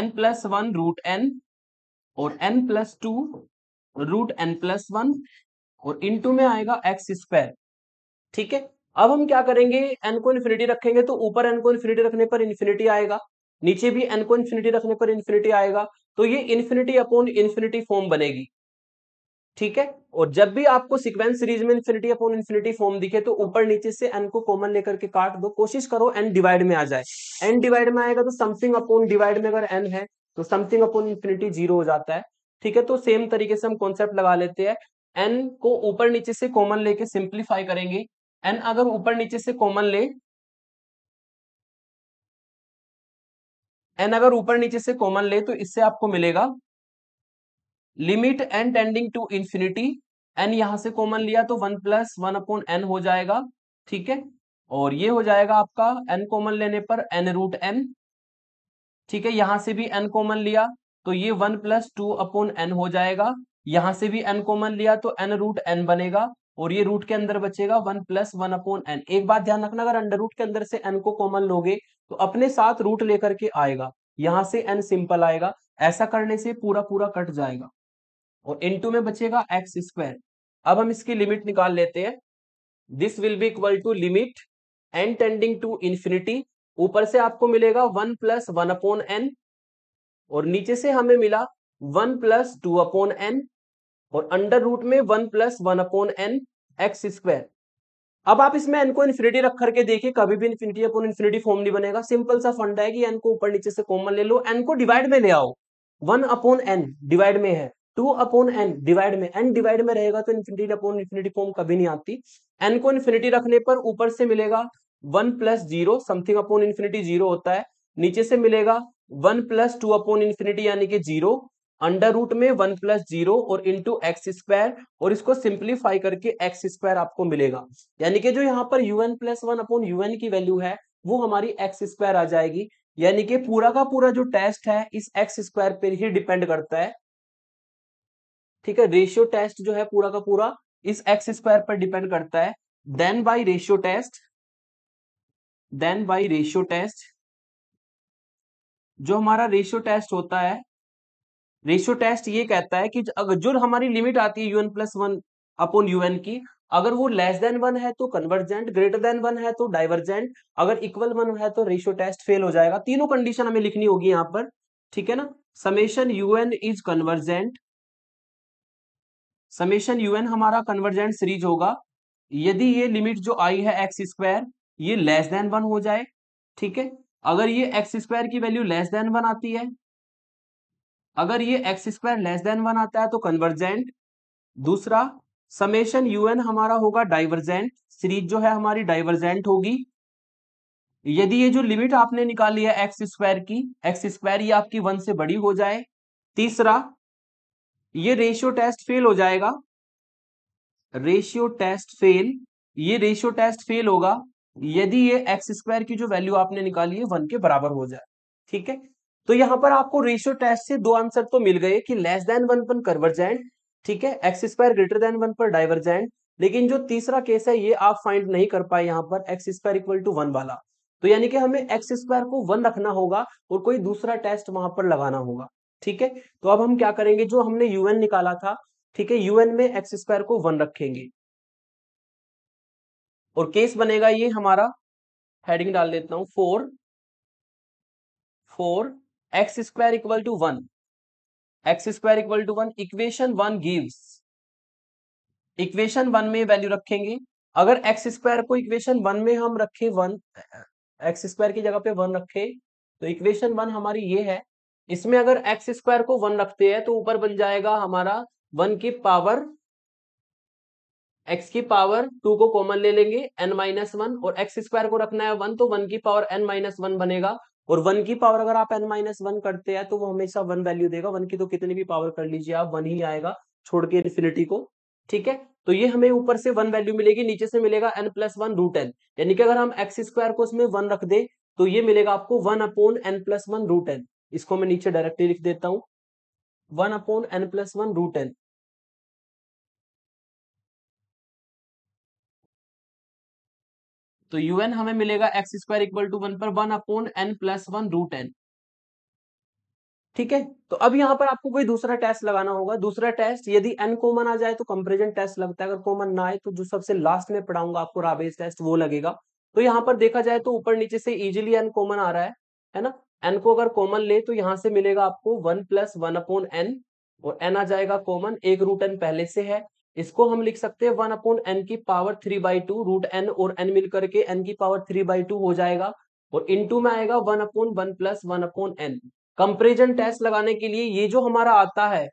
Speaker 1: n plus one root n और n
Speaker 2: plus two root n plus one और इनटू में आएगा एक्स स्क्वायर ठीक है अब हम क्या करेंगे एन को इन्फिनिटी रखेंगे तो ऊपर एन को इन्फिनिटी रखने पर इन्फिनिटी आएगा नीचे भी एन को इन्फिनिटी रखने पर इन्फिनिटी आएगा तो ये इन्फिनिटी अपॉन इन्फिनिटी फॉर्म बनेगी ठीक है और जब भी आपको सीक्वेंस सीरीज में इन्फिनिटी अपॉन इन्फिनिटी फॉर्म दिखे तो ऊपर नीचे से एन को कॉमन लेकर के काट दो कोशिश करो एन डिवाइड में आ जाए एन डिवाइड में आएगा तो समथिंग अपॉन डिवाइड में अगर एन है तो समथिंग अपॉन इन्फिनिटी जीरो हो जाता है ठीक है तो सेम तरीके से हम कॉन्सेप्ट लगा लेते हैं एन को ऊपर नीचे से कॉमन लेके सिंप्लीफाई
Speaker 1: करेंगे एन अगर ऊपर नीचे से कॉमन ले एन अगर ऊपर नीचे से कॉमन ले तो इससे आपको मिलेगा
Speaker 2: limit n tending to infinity n यहां से कॉमन लिया तो one plus one upon n हो जाएगा ठीक है और ये हो जाएगा आपका एन कॉमन लेने पर एन रूट एन ठीक है यहां से भी एन कॉमन लिया तो ये one plus two upon n हो जाएगा यहां से भी एन कॉमन लिया तो एन रूट एन बनेगा और ये रूट के अंदर बचेगा one plus one upon n एक बात ध्यान रखना अगर अंडर रूट के अंदर से एन को कॉमन लोगे तो अपने साथ रूट लेकर के आएगा यहां से एन सिंपल आएगा ऐसा करने से पूरा पूरा कट जाएगा और इन टू में बचेगा एक्स स्क्वायर अब हम इसकी लिमिट निकाल लेते हैं this will be equal to limit n tending to infinity ऊपर से आपको मिलेगा one plus one upon n और नीचे से हमें मिला one plus two upon n और अंडर रूट में one plus one upon n x square अब आप इसमें एन को इन्फिनिटी रख करके देखिए कभी भी इन्फिनिटी अपॉन इन्फिनिटी फॉर्म नहीं बनेगा सिंपल सा फंड है कि एन को ऊपर नीचे से कॉमन ले लो एन को डिवाइड में ले आओ वन अपॉन एन डिवाइड में है टू अपॉन एन डिवाइड में एन डिवाइड में रहेगा तो इन्फिनिटी अपॉन इन्फिनिटी फॉर्म कभी नहीं आती एन को इन्फिनिटी रखने पर ऊपर से मिलेगा one plus zero something upon infinity zero होता है नीचे से मिलेगा one plus two upon infinity यानी कि जीरो अंडर रूट में वन प्लस जीरो और इंटू एक्स स्क्वायर और इसको सिंप्लीफाई करके एक्स स्क्वायर आपको मिलेगा यानी कि जो यहाँ पर u n plus one upon n की वैल्यू है वो हमारी एक्स स्क्वायर आ जाएगी यानी कि पूरा का पूरा जो टेस्ट है इस एक्स स्क्वायर पर ही डिपेंड करता है ठीक है रेशियो टेस्ट जो है पूरा का पूरा इस एक्स स्क्वायर पर डिपेंड करता है
Speaker 1: then by ratio test then by ratio test जो हमारा रेशियो टेस्ट होता है रेशियो टेस्ट ये कहता
Speaker 2: है कि अगर जो हमारी लिमिट आती है u n plus one upon u n की अगर वो लेस देन वन है तो कन्वर्जेंट ग्रेटर देन वन है तो डाइवर्जेंट अगर इक्वल वन है तो रेशियो टेस्ट फेल हो जाएगा तीनों कंडीशन हमें लिखनी होगी यहाँ पर ठीक है ना summation u n is convergent summation u n हमारा कन्वर्जेंट सीरीज होगा यदि ये लिमिट जो आई है एक्स स्क्वायर ये लेस देन वन हो जाए ठीक है अगर ये एक्स स्क्वायर की वैल्यू लेस देन वन आती है अगर ये x square less than one आता है तो कन्वर्जेंट दूसरा समेशन यूएन हमारा होगा डाइवर्जेंट सीरीज जो है हमारी डाइवर्जेंट होगी यदि ये जो लिमिट आपने निकाली है एक्स स्क्वायर की एक्स स्क्वायर ये आपकी वन से बड़ी हो जाए तीसरा ये रेशियो टेस्ट फेल हो जाएगा रेशियो टेस्ट फेल ये रेशियो टेस्ट फेल होगा यदि ये एक्स स्क्वायर की जो वैल्यू आपने निकाली है वन के बराबर हो जाए ठीक है तो यहां पर आपको रेशियो टेस्ट से दो आंसर तो मिल गए कि लेस देन वन पर कन्वर्जेंट ठीक है x square greater than one पर डाइवर्जेंट लेकिन जो तीसरा केस है ये आप फाइंड नहीं कर पाए यहाँ पर x square equal to one वाला तो यानी कि हमें एक्स स्क्वायर को वन रखना होगा और कोई दूसरा टेस्ट वहां पर लगाना होगा ठीक है तो अब हम क्या करेंगे जो हमने यूएन
Speaker 1: निकाला था ठीक है यूएन में एक्स स्क्वायर को वन रखेंगे और केस बनेगा ये हमारा हेडिंग डाल देता हूं for for x square equal to one x square equal to one
Speaker 2: equation one gives equation one में वैल्यू रखेंगे अगर एक्स स्क्वायर को इक्वेशन वन में हम रखे वन एक्स स्क्वायर की जगह पे वन रखे तो इक्वेशन वन हमारी ये है इसमें अगर एक्स स्क्वायर को वन रखते हैं तो ऊपर बन जाएगा हमारा वन की पावर एक्स की पावर टू को कॉमन ले लेंगे एन माइनस वन और एक्स स्क्वायर को रखना है वन तो वन की पावर एन माइनस वन बनेगा और वन की पावर अगर आप एन माइनस वन करते हैं तो वो हमेशा वन वैल्यू देगा वन की तो कितनी भी पावर कर लीजिए आप वन ही आएगा छोड़ के इन्फिनिटी को ठीक है तो ये हमें ऊपर से वन वैल्यू मिलेगी नीचे से मिलेगा n plus one root n यानी कि अगर हम एक्स स्क्वायर को इसमें वन रख दे तो ये मिलेगा आपको one upon
Speaker 1: N plus one root n इसको मैं नीचे डायरेक्टली लिख देता हूँ one upon N plus one root n तो un हमें मिलेगा x square equal to one पर one upon N plus
Speaker 2: one root n ठीक है तो अब यहाँ पर आपको कोई दूसरा टेस्ट लगाना होगा दूसरा टेस्ट यदि एन कॉमन आ जाए तो कंपेरिजन टेस्ट लगता है अगर कॉमन ना आए तो जो सबसे लास्ट में पढ़ाऊंगा आपको राबेज टेस्ट वो लगेगा तो यहाँ पर देखा जाए तो ऊपर नीचे से इजिली एन कॉमन आ रहा है है ना एन को अगर कॉमन ले तो यहाँ से मिलेगा आपको one plus one upon n और एन आ जाएगा कॉमन एक रूट एन पहले से है इसको हम लिख सकते हैं वन अपॉन एन की power three by two root n और एन मिल करके एन की पावर थ्री बाई टू हो जाएगा और इन टू में आएगा one upon one plus one upon n comparison test लगाने के लिए ये जो हमारा आता है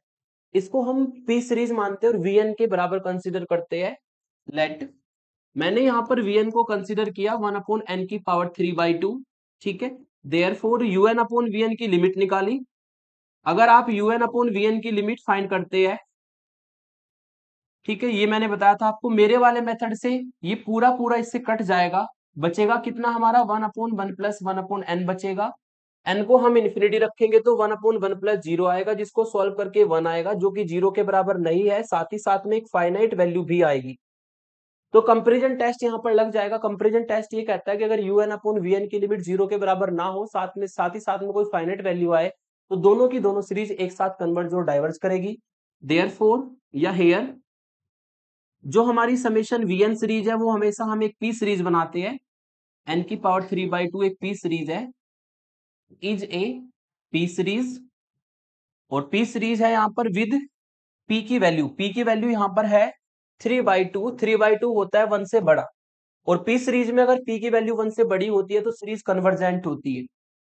Speaker 2: इसको हम पी सीरीज मानते हैं और वी एन के बराबर कंसिडर करते हैं लेट मैंने यहाँ पर वी एन को कंसिडर किया वन अपॉन एन की पावर थ्री बाई टू ठीक है therefore u n upon v n की लिमिट निकाली अगर आप u n upon v n की लिमिट फाइंड करते हैं ठीक है ये मैंने बताया था आपको मेरे वाले मेथड से ये पूरा पूरा इससे कट जाएगा बचेगा कितना हमारा one upon one plus one upon n बचेगा एन को हम इन्फिनिटी रखेंगे तो one upon one plus zero आएगा जिसको सॉल्व करके वन आएगा जो कि जीरो के बराबर नहीं है साथ ही साथ में एक फाइनाइट वैल्यू भी आएगी तो कंपेरिजन टेस्ट यहाँ पर लग जाएगा कंपेरिजन टेस्ट ये कहता है कि अगर u n upon v n की लिमिट जीरो के बराबर ना हो साथ में साथ ही साथ में कोई फाइनाइट वैल्यू आए तो दोनों की दोनों सीरीज एक साथ कन्वर्ट जो डाइवर्स करेगी देयर फोर या हेयर जो हमारी समेशन एन सीरीज है वो हमेशा हम एक पी सीरीज बनाते हैं एन की पावर थ्री बाई टू एक पी सीरीज है इज ए पी सीरीज और पी सीरीज है यहाँ पर विद पी की वैल्यू पी की वैल्यू यहाँ पर है three by two three by two होता है वन से बड़ा और पी सीरीज में अगर पी की वैल्यू वन से बड़ी होती है तो सीरीज कन्वर्जेंट होती है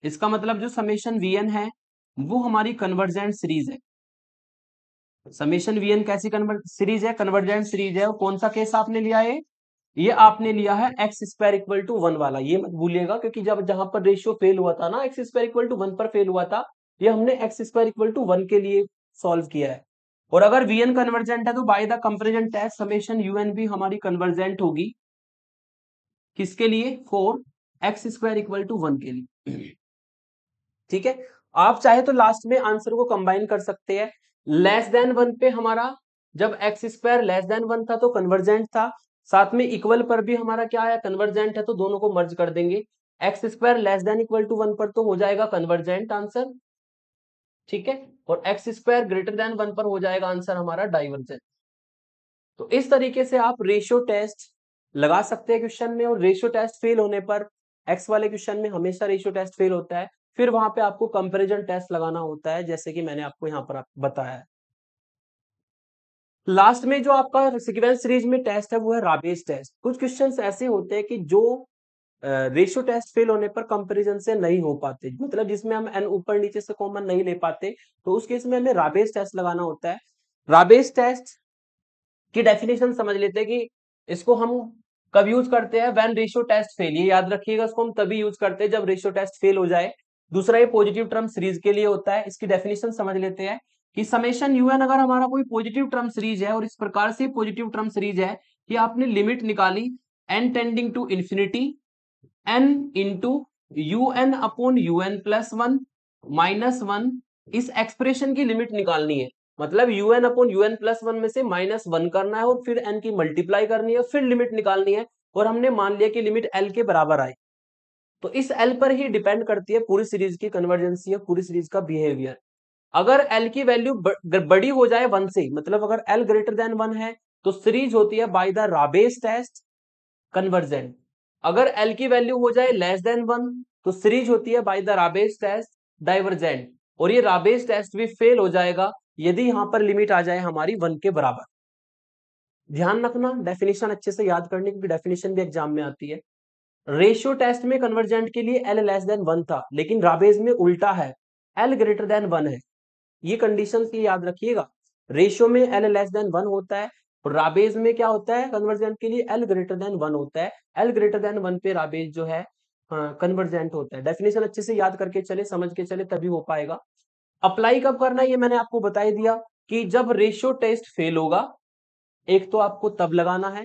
Speaker 2: इसका मतलब जो समेशन वी एन है वो हमारी कन्वर्जेंट सीरीज है समीशन वी कैसी कन्वर्ट सीरीज है कन्वर्जेंट सीरीज है कौन सा केस आपने लिया है ये आपने लिया है x square equal to one वाला ये मत भूलिएगा क्योंकि जब जहां पर रेशियो फेल हुआ था ना x square equal to one पर फेल हुआ था ये हमने x square equal to one के लिए सॉल्व किया है और अगर वी कन्वर्जेंट है तो by the comparison test summation u n भी हमारी कन्वर्जेंट होगी किसके लिए for x square equal to one के लिए ठीक है आप चाहे तो लास्ट में आंसर को कंबाइन कर सकते हैं लेस देन वन पे हमारा जब x square less than one था तो कन्वर्जेंट था साथ में इक्वल पर भी हमारा क्या आया कन्वर्जेंट है तो दोनों को मर्ज कर देंगे x square less than equal to one पर तो हो जाएगा कन्वर्जेंट आंसर ठीक है और x square greater than one पर हो जाएगा आंसर हमारा डाइवर्जेंट तो इस तरीके से आप रेशियो टेस्ट लगा सकते हैं क्वेश्चन में और रेशियो टेस्ट फेल होने पर एक्स वाले क्वेश्चन में हमेशा रेशियो टेस्ट फेल होता है फिर वहां पे आपको कंपेरिजन टेस्ट लगाना होता है जैसे कि मैंने आपको यहां पर बताया लास्ट में जो आपका सिक्वेंस सीरीज में टेस्ट है वो है राबेज टेस्ट कुछ क्वेश्चन ऐसे होते हैं कि जो रेशियो टेस्ट फेल होने पर कंपैरिजन से नहीं हो पाते मतलब जिसमें हम एन ऊपर नीचे से कॉमन नहीं ले पाते तो उस केस में हमें राबेज टेस्ट लगाना होता है राबेज टेस्ट की डेफिनेशन समझ लेते हैं कि इसको हम कब यूज करते हैं वेन रेशियो टेस्ट फेल ये याद रखिएगा इसको हम तभी यूज करते हैं जब रेशियो टेस्ट फेल हो जाए दूसरा ये पॉजिटिव टर्म सीरीज के लिए होता है इसकी डेफिनेशन समझ लेते हैं कि समेशन एन अगर हमारा कोई पॉजिटिव टर्म सीरीज है और इस प्रकार से पॉजिटिव टर्म सीरीज है कि आपने लिमिट निकाली n tending to infinity n into u n upon u n plus one minus one इस एक्सप्रेशन की लिमिट निकालनी है मतलब u n upon u n plus one में से माइनस वन करना है और फिर एन की मल्टीप्लाई करनी है फिर लिमिट निकालनी है और हमने मान लिया कि लिमिट एल के बराबर आए तो इस एल पर ही डिपेंड करती है पूरी सीरीज की कन्वर्जेंसी या पूरी सीरीज का बिहेवियर अगर एल की वैल्यू बड़ी हो जाए वन से मतलब अगर एल ग्रेटर देन वन है तो सीरीज होती है by the Raabe's test convergent अगर एल की वैल्यू हो जाए लेस देन वन तो सीरीज होती है by the Raabe's test divergent और ये राबेस टेस्ट भी फेल हो जाएगा यदि यहां पर लिमिट आ जाए हमारी वन के बराबर ध्यान रखना डेफिनेशन अच्छे से याद करने की डेफिनेशन भी एग्जाम में आती है रेशियो टेस्ट में कन्वर्जेंट के लिए एल लेस देन वन था लेकिन राबेज में उल्टा है एल ग्रेटर देन वन है ये कंडीशन की याद रखिएगा रेशियो में एल लेस देन वन होता है और राबेज में क्या होता है कन्वर्जेंट के लिए एल ग्रेटर देन वन होता है एल ग्रेटर देन वन पे राबेज जो है कन्वर्जेंट होता है डेफिनेशन अच्छे से याद करके चले समझ के चले तभी हो पाएगा अप्लाई कब करना है ये मैंने आपको बता दिया कि जब रेशियो टेस्ट फेल होगा एक तो आपको तब लगाना है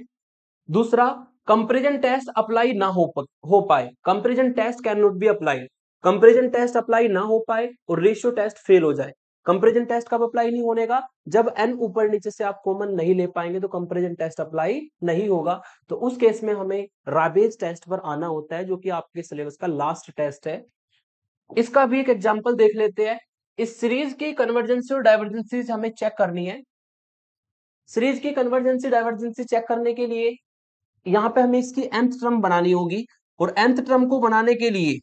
Speaker 2: दूसरा कंपेरिजन टेस्ट अप्लाई ना हो हो पाए comparison test can not be apply comparison test apply ना हो पाए और रेशियो टेस्ट फेल हो जाए कंपेरिजन टेस्ट कब अप्लाई नहीं होने का जब एन ऊपर नीचे से आप कॉमन नहीं ले पाएंगे तो कंपेरिजन टेस्ट अप्लाई नहीं होगा तो उस केस में हमें राबेज टेस्ट पर आना होता है जो कि आपके सिलेबस का लास्ट टेस्ट है इसका भी एक एग्जाम्पल देख लेते हैं इस सीरीज की कन्वर्जेंसी और डाइवर्जेंसी हमें चेक करनी है सीरीज की कन्वर्जेंसी डाइवर्जेंसी चेक करने के लिए यहाँ पे हमें इसकी एंथ ट्रम बनानी होगी और एंथ ट्रम को बनाने के लिए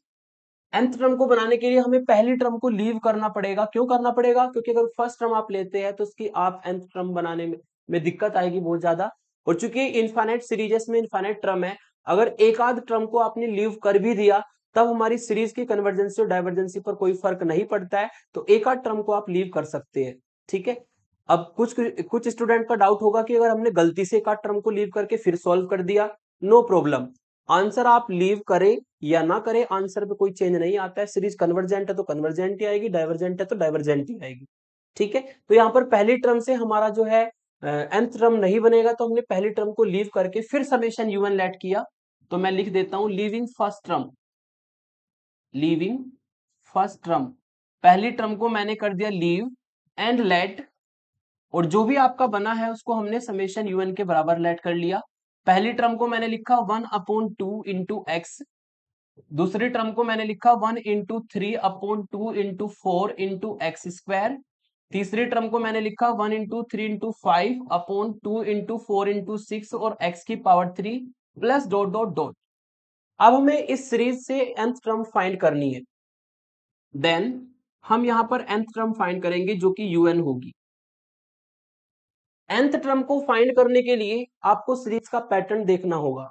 Speaker 2: एंथ ट्रम को बनाने के लिए हमें पहली ट्रम को लीव करना पड़ेगा क्यों करना पड़ेगा क्योंकि अगर फर्स्ट ट्रम आप लेते हैं तो उसकी आप एंथ ट्रम बनाने में, में दिक्कत आएगी बहुत ज्यादा और चूंकि इन्फानेट सीरीजेस में इन्फानेट ट्रम है अगर एक आध ट्रम को आपने लीव कर भी दिया तब हमारी सीरीज की कन्वर्जेंसी और डाइवर्जेंसी पर कोई फर्क नहीं पड़ता है तो एक आध ट्रम को आप लीव कर सकते हैं ठीक है अब कुछ कुछ स्टूडेंट का डाउट होगा कि अगर हमने गलती से एक टर्म को लीव करके फिर सॉल्व कर दिया नो प्रॉब्लम आंसर आप लीव करें या ना करें आंसर पे कोई चेंज नहीं आता है सीरीज कन्वर्जेंट है तो कन्वर्जेंट ही आएगी डाइवर्जेंट है तो डाइवर्जेंट ही आएगी ठीक है तो यहाँ पर पहली टर्म से हमारा जो है एंथ टर्म नहीं बनेगा तो हमने पहली टर्म को लीव करके फिर समेशन यू एन लेट किया तो मैं लिख देता हूं leaving first term leaving first term पहली टर्म को मैंने कर दिया लीव एंड लेट और जो भी आपका बना है उसको हमने समेशन यूएन के बराबर लेट कर लिया पहली टर्म को मैंने लिखा one upon two into x दूसरी टर्म को मैंने लिखा one into three upon two into four into x square तीसरी टर्म को मैंने लिखा one into three into five upon two into four into six और एक्स की power three plus dot dot dot अब हमें इस सीरीज से एंथ टर्म फाइंड करनी है देन हम यहां पर एंथ टर्म फाइंड करेंगे जो कि यूएन होगी एंथ ट्रम को फाइंड करने के लिए आपको सीरीज का पैटर्न देखना होगा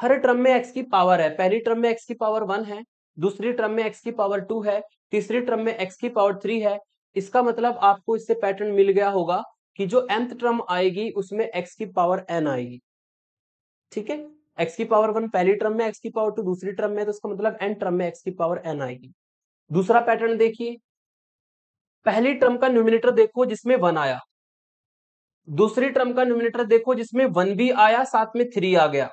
Speaker 2: हर ट्रम में एक्स की पावर है पहली ट्रम में एक्स की पावर वन है दूसरी ट्रम में एक्स की पावर टू है तीसरी ट्रम में एक्स की पावर थ्री है इसका मतलब आपको इससे पैटर्न मिल गया होगा कि जो एंथ ट्रम आएगी उसमें एक्स की पावर एन आएगी ठीक है एक्स की पावर वन पहली ट्रम में एक्स की पावर टू दूसरी ट्रम में तो इसका मतलब एन ट्रम में एक्स की पावर एन आएगी दूसरा पैटर्न देखिए पहली ट्रम का न्यूमिनेटर देखो जिसमें वन आया दूसरी टर्म का न्यूमिनेटर देखो जिसमें वन भी आया साथ में थ्री आ गया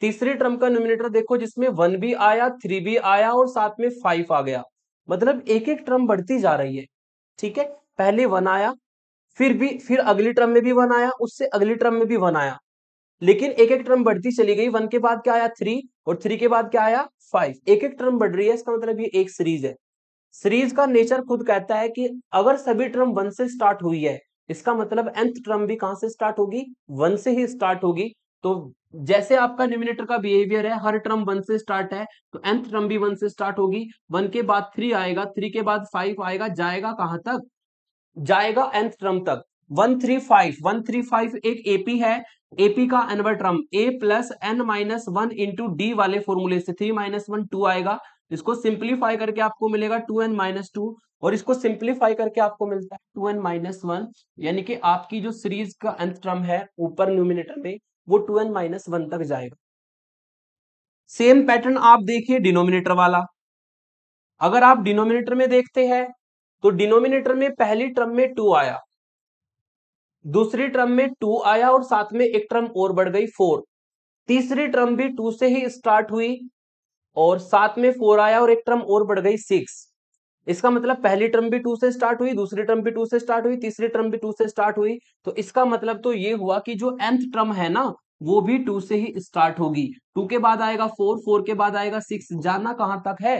Speaker 2: तीसरी टर्म का न्यूमिनेटर देखो जिसमें वन भी आया थ्री भी आया और साथ में फाइव आ गया मतलब एक एक टर्म बढ़ती जा रही है ठीक है पहले वन आया फिर भी फिर अगली टर्म में भी वन आया उससे अगली टर्म में भी वन आया लेकिन एक एक टर्म बढ़ती चली गई वन के बाद क्या आया थ्री और थ्री के बाद क्या आया फाइव एक एक टर्म बढ़ रही है इसका मतलब ये एक सीरीज है सीरीज का नेचर खुद कहता है कि अगर सभी टर्म वन से स्टार्ट हुई है इसका मतलब nth टर्म भी कहां से स्टार्ट होगी वन से ही स्टार्ट होगी तो जैसे आपका न्यूमिनेटर का बिहेवियर है हर टर्म वन से स्टार्ट है तो nth टर्म भी वन से स्टार्ट होगी वन के बाद थ्री आएगा थ्री के बाद फाइव आएगा जाएगा कहां तक जाएगा nth टर्म तक one three five one three five एक एपी है एपी का nth term a plus n minus one into d वाले फॉर्मूले से थ्री माइनस वन टू आएगा इसको सिंप्लीफाई करके आपको मिलेगा टू एन माइनस टू और इसको सिंप्लीफाई करके आपको मिलता है टू एन माइनस वन यानी कि आपकी जो सीरीज का अंत क्रम है ऊपर न्यूमिनेटर में वो टू एन माइनस वन तक जाएगा सेम पैटर्न आप देखिए डिनोमिनेटर वाला अगर आप डिनोमिनेटर में देखते हैं तो डिनोमिनेटर में पहली ट्रम में टू आया दूसरी ट्रम में टू आया और साथ में एक ट्रम और बढ़ गई फोर तीसरी ट्रम भी टू से ही स्टार्ट हुई और साथ में फोर आया और एक ट्रम और बढ़ गई सिक्स इसका मतलब पहली टर्म भी टू से स्टार्ट हुई दूसरी टर्म भी टू से स्टार्ट हुई तीसरी टर्म भी टू से स्टार्ट हुई तो इसका मतलब तो ये हुआ कि जो एंथ टर्म है ना वो भी टू से ही स्टार्ट होगी टू के बाद आएगा फोर फोर के बाद आएगा सिक्स जाना कहां तक है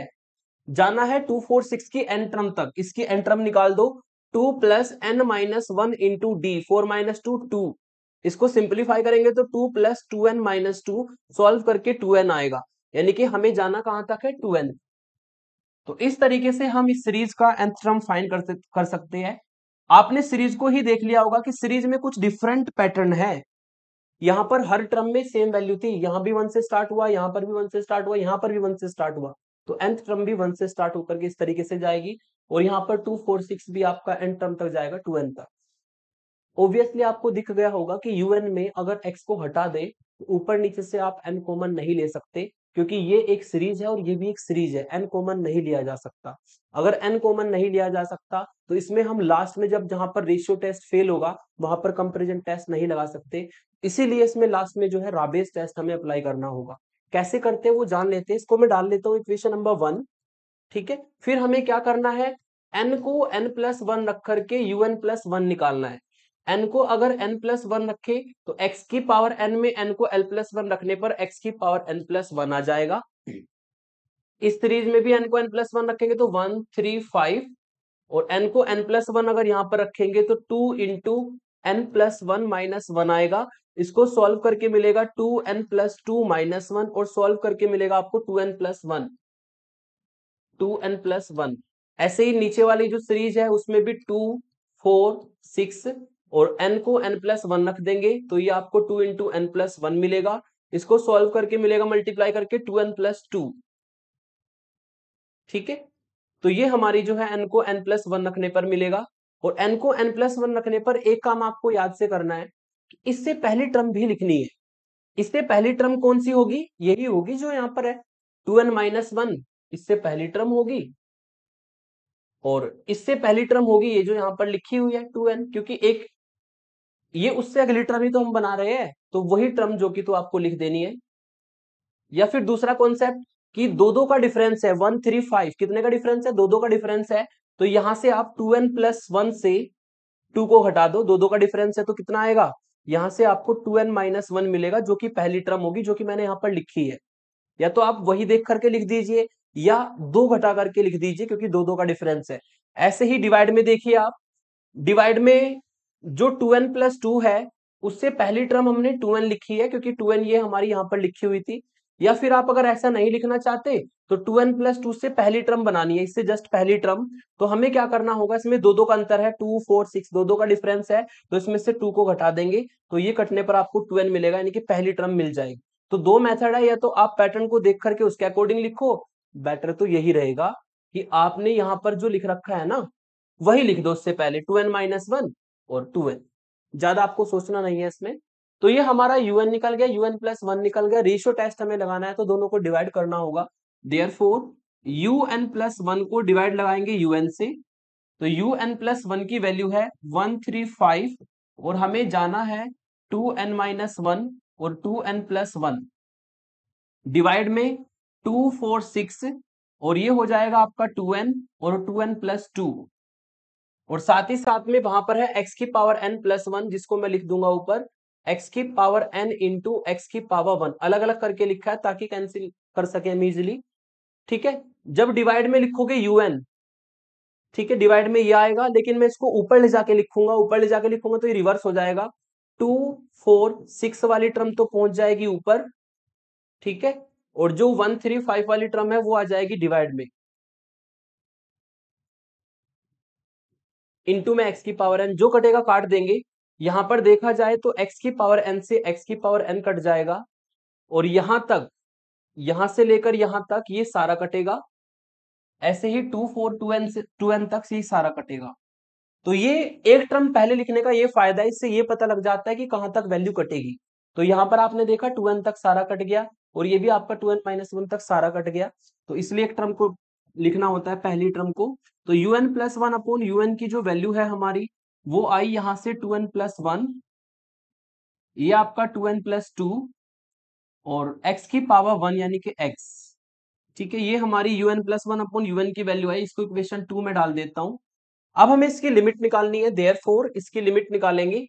Speaker 2: जाना है टू फोर सिक्स की एन टर्म तक इसकी एन टर्म निकाल दो two plus n minus one into d four minus two two इसको सिंप्लीफाई करेंगे तो two plus two n minus two solve करके टू एन आएगा यानी कि हमें जाना कहां तक है टू एन तो इस तरीके से हम इस सीरीज का एंथ्रम फाइन कर, कर सकते हैं आपने सीरीज को ही देख लिया होगा कि सीरीज में कुछ डिफरेंट पैटर्न है यहां पर हर टर्म में सेम वैल्यू थी यहां भी वन से स्टार्ट हुआ यहां पर भी वन से स्टार्ट हुआ यहां पर भी वन से स्टार्ट हुआ तो एंथ टर्म भी वन से स्टार्ट होकर के इस तरीके से जाएगी और यहां पर टू फोर सिक्स भी आपका एन टर्म तक जाएगा टू एन तक ऑब्वियसली आपको दिख गया होगा कि यूएन में अगर एक्स को हटा दे तो ऊपर नीचे से आप एन कॉमन नहीं ले सकते क्योंकि ये एक सीरीज है और ये भी एक सीरीज है एन कॉमन नहीं लिया जा सकता अगर एन कॉमन नहीं लिया जा सकता तो इसमें हम लास्ट में जब जहां पर रेशियो टेस्ट फेल होगा वहां पर कंपेरिजन टेस्ट नहीं लगा सकते इसीलिए इसमें लास्ट में जो है राबेज टेस्ट हमें अप्लाई करना होगा कैसे करते हैं वो जान लेते हैं इसको मैं डाल लेता हूँ इक्वेशन नंबर वन ठीक है फिर हमें क्या करना है एन को एन प्लस वन रख करके यू एन प्लस वन निकालना है एन को अगर एन प्लस वन रखे तो एक्स की पावर एन में एन को एल प्लस वन रखने पर एक्स की पावर एन प्लस वन आ जाएगा इस सीरीज में भी एन को एन प्लस वन रखेंगे तो वन थ्री फाइव और एन को एन प्लस वन अगर यहां पर रखेंगे तो two into n plus one minus one आएगा इसको सॉल्व करके मिलेगा two n plus two minus one और सॉल्व करके मिलेगा आपको two n plus one two n plus one ऐसे ही नीचे वाली जो सीरीज है उसमें भी टू फोर सिक्स और n को n प्लस वन रख देंगे तो ये आपको two into n plus one मिलेगा इसको सॉल्व करके मिलेगा मल्टीप्लाई करके टू एन प्लस टू ठीक है तो ये हमारी जो है n को n प्लस वन रखने पर मिलेगा और n को n प्लस वन रखने पर एक काम आपको याद से करना है कि इससे पहली टर्म भी लिखनी है इससे पहली टर्म कौन सी होगी यही होगी जो यहाँ पर है टू एन माइनस वन इससे पहली टर्म होगी और इससे पहली टर्म होगी ये जो यहाँ पर लिखी हुई है टू एन क्योंकि एक ये उससे अगली टर्म ही तो हम बना रहे हैं तो वही टर्म जो कि तो आपको लिख देनी है या फिर दूसरा कॉन्सेप्ट कि दो दो का डिफरेंस है वन थ्री फाइव कितने का डिफरेंस है दो दो का डिफरेंस है तो यहां से आप टू एन प्लस वन से टू को हटा दो दो दो का डिफरेंस है तो कितना आएगा यहां से आपको टू एन माइनस वन मिलेगा जो कि पहली टर्म होगी जो कि मैंने यहां पर लिखी है या तो आप वही देख करके लिख दीजिए या दो घटा करके लिख दीजिए क्योंकि दो दो का डिफरेंस है ऐसे ही डिवाइड में देखिए आप डिवाइड में जो टू एन प्लस टू है उससे पहली टर्म हमने टू एन लिखी है क्योंकि टू एन ये हमारी यहाँ पर लिखी हुई थी या फिर आप अगर ऐसा नहीं लिखना चाहते तो टू एन प्लस टू से पहली टर्म बनानी है इससे जस्ट पहली टर्म तो हमें क्या करना होगा इसमें दो दो का अंतर है टू फोर सिक्स दो दो का डिफरेंस है तो इसमें से टू को घटा देंगे तो ये कटने पर आपको टू एन मिलेगा यानी कि पहली टर्म मिल जाएगी तो दो मेथड है या तो आप पैटर्न को देख करके उसके अकॉर्डिंग लिखो बेटर तो यही रहेगा कि आपने यहाँ पर जो लिख रखा है ना वही लिख दो उससे पहले टू एन माइनस वन और टू ज्यादा आपको सोचना नहीं है इसमें तो ये हमारा यूएन निकल गया un प्लस वन निकल गया रेशियो टेस्ट हमें लगाना है तो दोनों को डिवाइड करना होगा therefore u n plus one को डिवाइड लगाएंगे un से तो यू एन प्लस वन की वैल्यू है वन थ्री फाइव और हमें जाना है टू एन माइनस वन और two n plus one divide में टू फोर सिक्स और ये हो जाएगा आपका टू एन और टू एन प्लस टू और साथ ही साथ में वहां पर है एक्स की पावर एन प्लस वन जिसको मैं लिख दूंगा ऊपर एक्स की पावर एन इंटू एक्स की पावर वन अलग अलग करके लिखा है ताकि कैंसिल कर सके हम इजिली ठीक है जब डिवाइड में लिखोगे यूएन ठीक है डिवाइड में ये आएगा लेकिन मैं इसको ऊपर ले जाके लिखूंगा ऊपर ले जाके लिखूंगा तो ये रिवर्स हो जाएगा टू फोर सिक्स वाली टर्म तो पहुंच जाएगी ऊपर
Speaker 1: ठीक है और जो वन थ्री फाइव वाली टर्म है वो आ जाएगी डिवाइड में इंटू में एक्स की पावर एन जो कटेगा काट देंगे
Speaker 2: यहां पर देखा जाए तो एक्स की पावर एन से एक्स की पावर एन कट जाएगा और यहां तक यहां से लेकर यहां तक ये सारा कटेगा ऐसे ही टू फोर टू एन से टू एन तक से ही सारा कटेगा तो ये एक टर्म पहले लिखने का ये फायदा है इससे ये पता लग जाता है कि कहां तक वैल्यू कटेगी तो यहां पर आपने देखा टू एन तक सारा कट गया और ये भी आपका टू एन माइनस वन तक सारा कट गया तो इसलिए एक टर्म को लिखना होता है पहली टर्म को तो u n plus one upon u n की जो वैल्यू है हमारी वो आई यहां से टू एन प्लस वन ये आपका टू एन प्लस टू और x की पावर वन यानी कि x ठीक है ये हमारी u n plus one upon u n की वैल्यू है इसको इक्वेशन टू में डाल देता हूं अब हमें इसकी लिमिट निकालनी है देयर फोर इसकी लिमिट निकालेंगे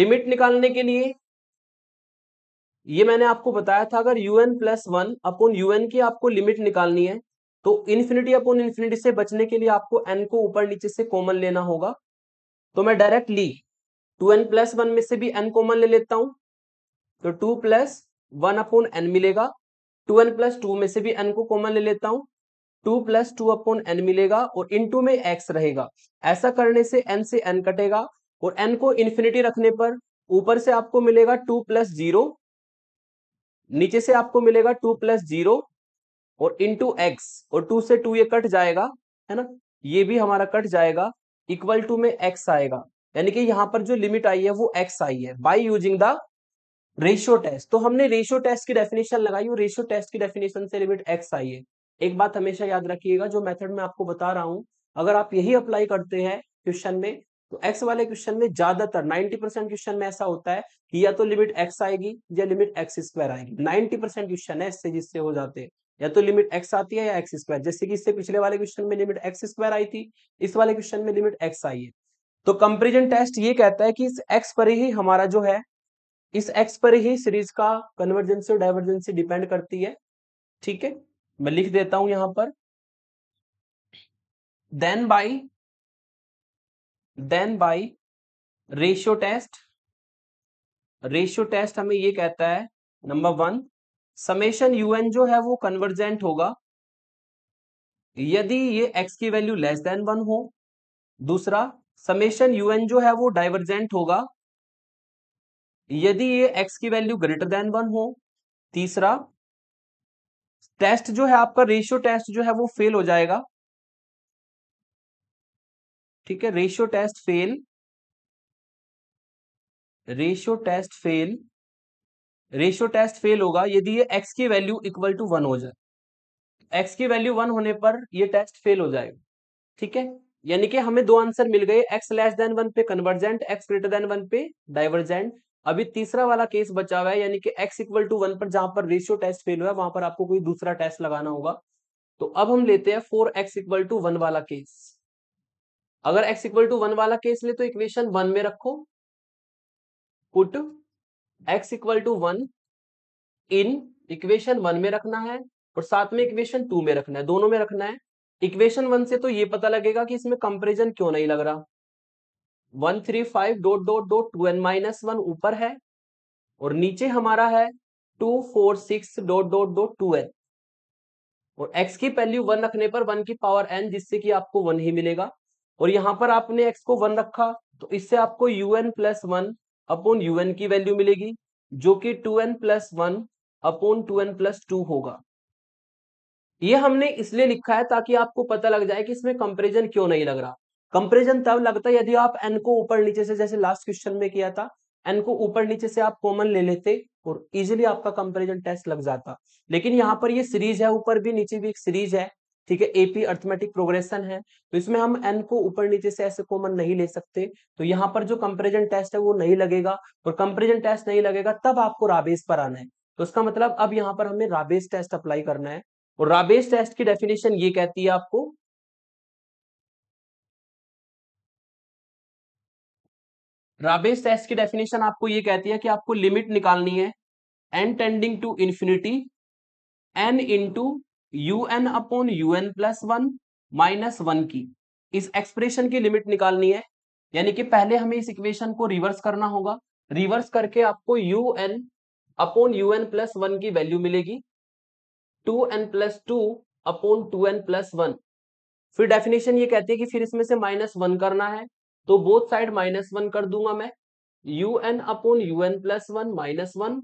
Speaker 2: लिमिट निकालने के लिए ये मैंने आपको बताया था अगर u n plus one upon u n की आपको लिमिट निकालनी है तो इन्फिनिटी अपॉन इन्फिनिटी से बचने के लिए आपको एन को ऊपर नीचे से कॉमन लेना होगा तो मैं directly two n plus one में से भी एन कॉमन ले लेता हूं तो two plus one upon n मिलेगा टू एन प्लस टू में से भी एन को कॉमन ले लेता हूं two plus two upon n मिलेगा और इन टू में एक्स रहेगा ऐसा करने से एन से एन कटेगा और एन को इन्फिनिटी रखने पर ऊपर से आपको मिलेगा टू प्लस जीरो नीचे से आपको मिलेगा टू प्लस जीरो और इंटू एक्स और टू से टू ये कट जाएगा है ना ये भी हमारा कट जाएगा इक्वल टू में एक्स आएगा यानी कि यहाँ पर जो लिमिट आई है वो एक्स आई है by using the ratio test तो हमने रेशियो टेस्ट की डेफिनेशन लगाई और रेशियो टेस्ट की डेफिनेशन से लिमिट एक्स आई है एक बात हमेशा याद रखिएगा जो मेथड मैं आपको बता रहा हूं अगर आप यही अप्लाई करते हैं क्वेश्चन में तो एक्स वाले क्वेश्चन में ज्यादातर 90 परसेंट क्वेश्चन में ऐसा होता है कि या तो लिमिट एक्स आएगी या लिमिट एक्स स्क्वायर आएगी 90 परसेंट क्वेश्चन है इससे जिससे हो जाते हैं या तो लिमिट एक्स आती है या एक्स स्क्वायर जैसे कि इससे पिछले वाले क्वेश्चन में लिमिट एक्स स्क्वायर आई थी इस वाले क्वेश्चन में लिमिट एक्स आई है तो कंपेरिजन टेस्ट ये कहता है कि इस एक्स पर ही हमारा जो है इस एक्स पर ही सीरीज का कन्वर्जेंसी और डाइवर्जेंसी
Speaker 1: डिपेंड करती है ठीक है मैं लिख देता हूं यहां पर then by then by ratio test ratio test हमें ये कहता है नंबर वन
Speaker 2: समेशन यूएन जो है वो कन्वर्जेंट होगा यदि ये एक्स की वैल्यू लेस देन वन हो दूसरा समेशन यूएन जो है वो डाइवर्जेंट होगा
Speaker 1: यदि ये एक्स की वैल्यू ग्रेटर देन वन हो तीसरा टेस्ट जो है आपका रेशियो टेस्ट जो है वो फेल हो जाएगा ठीक है ratio test fail ratio test fail ratio test fail होगा यदि ये
Speaker 2: एक्स की वैल्यू इक्वल टू वन हो जाए एक्स की वैल्यू वन होने पर ये टेस्ट फेल हो जाएगा ठीक है यानी कि हमें दो आंसर मिल गए एक्स लेस देन वन पे convergent x greater than one पे डाइवर्जेंट अभी तीसरा वाला केस बचा हुआ है यानी कि एक्स इक्वल टू वन पर जहां पर रेशियो टेस्ट फेल हुआ है वहां पर आपको कोई दूसरा टेस्ट लगाना होगा तो अब हम लेते हैं for x equal to one
Speaker 1: वाला केस अगर एक्स इक्वल टू वन वाला केस ले तो इक्वेशन वन में रखो put x equal to one in
Speaker 2: equation one में रखना है और साथ में इक्वेशन टू में रखना है दोनों में रखना है इक्वेशन वन से तो ये पता लगेगा कि इसमें कंपेरिजन क्यों नहीं लग रहा one three five dot dot dot two n minus one ऊपर है और नीचे हमारा है two four six dot dot dot two n और x की वैल्यू वन रखने पर वन की पावर एन जिससे कि आपको वन ही मिलेगा और यहां पर आपने x को वन रखा तो इससे आपको u n plus one upon u n की वैल्यू मिलेगी जो कि two n plus one upon two n plus two होगा ये हमने इसलिए लिखा है ताकि आपको पता लग जाए कि इसमें कंपेरिजन क्यों नहीं लग रहा कंपेरिजन तब लगता है यदि आप एन को ऊपर नीचे से जैसे लास्ट क्वेश्चन में किया था एन को ऊपर नीचे से आप कॉमन ले लेते और इजिली आपका कंपेरिजन टेस्ट लग जाता लेकिन यहाँ पर ये सीरीज है ऊपर भी नीचे भी एक सीरीज है ठीक है एपी अर्थमेटिक प्रोग्रेशन है तो इसमें हम एन को ऊपर नीचे से ऐसे कॉमन नहीं ले सकते तो यहाँ पर जो कंपेरिजन टेस्ट है वो नहीं लगेगा और कंपेरिजन टेस्ट नहीं लगेगा तब आपको राबेस पर आना है तो उसका मतलब अब यहाँ पर
Speaker 1: हमें राबेस टेस्ट अप्लाई करना है और राबेस टेस्ट की डेफिनेशन ये कहती है आपको राबेस टेस्ट की डेफिनेशन आपको ये कहती है कि आपको लिमिट निकालनी है n tending to infinity
Speaker 2: n into u n upon u n plus one minus one की इस एक्सप्रेशन की लिमिट निकालनी है यानी कि पहले हमें इस इक्वेशन को रिवर्स करना होगा रिवर्स करके आपको u n upon u n plus one की वैल्यू मिलेगी two n plus two upon two n plus one फिर डेफिनेशन ये कहती है कि फिर इसमें से माइनस वन करना है तो बोथ साइड माइनस वन कर दूंगा मैं u n upon u n plus one minus one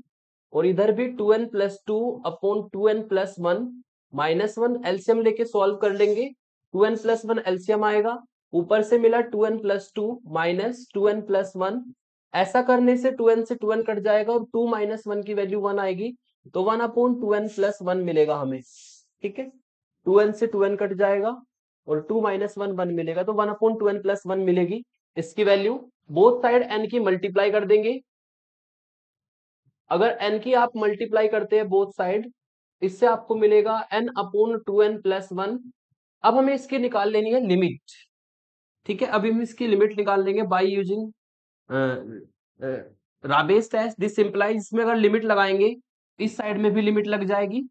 Speaker 2: और इधर भी two n plus two upon two n plus one minus one LCM लेके सॉल्व कर लेंगे two n plus one LCM आएगा ऊपर से मिला two n plus two minus two n plus one ऐसा करने से टू एन से टू एन कट जाएगा और टू माइनस वन की वैल्यू वन आएगी तो one upon two n plus one मिलेगा हमें ठीक है टू एन से टू एन कट जाएगा और टू माइनस वन वन मिलेगा तो one upon two n plus one मिलेगी इसकी वैल्यू बोथ साइड एन की मल्टीप्लाई कर देंगे अगर एन की आप मल्टीप्लाई करते हैं बोथ साइड इससे आपको मिलेगा n upon two n plus one अब हमें इसकी निकाल लेनी है लिमिट ठीक है अभी हम इसकी लिमिट निकाल लेंगे by using Raabe's test this implies इसमें अगर लिमिट लगाएंगे इस साइड में भी लिमिट लग जाएगी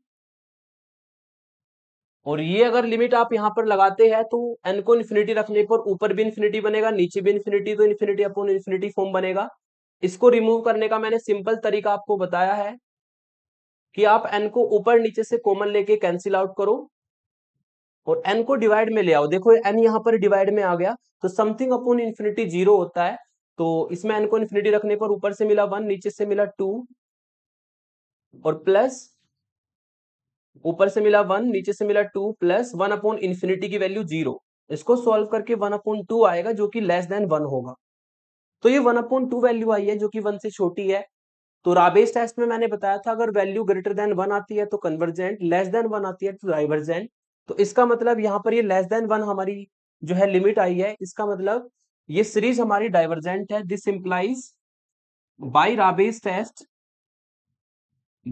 Speaker 2: और ये अगर लिमिट आप यहाँ पर लगाते हैं तो एन को इन्फिनिटी रखने पर ऊपर भी इन्फिनिटी बनेगा नीचे भी इन्फिनिटी तो इन्फिनिटी अपॉन इन्फिनिटी फॉर्म बनेगा इसको रिमूव करने का मैंने सिंपल तरीका आपको बताया है कि आप एन को ऊपर नीचे से कॉमन लेके कैंसिल आउट करो और एन को डिवाइड में ले आओ देखो एन यहां पर डिवाइड में आ गया तो समथिंग अपॉन इन्फिनिटी जीरो होता है तो इसमें एन को इन्फिनिटी रखने पर ऊपर से मिला वन नीचे से मिला टू और प्लस ऊपर से मिला वन नीचे से मिला two plus one upon infinity की वैल्यू जीरो इसको सॉल्व करके वन अपॉन टू आएगा जो कि लेस देन वन होगा तो ये वन अपॉन टू वैल्यू आई है जो कि वन से छोटी है तो राबेज टेस्ट में मैंने बताया था अगर वैल्यू ग्रेटर देन वन आती है तो कन्वर्जेंट लेस देन वन आती है तो डाइवर्जेंट तो इसका मतलब यहाँ पर ये लेस देन वन हमारी जो है लिमिट आई है इसका मतलब ये सीरीज हमारी डाइवर्जेंट है this implies
Speaker 1: by Raabe's test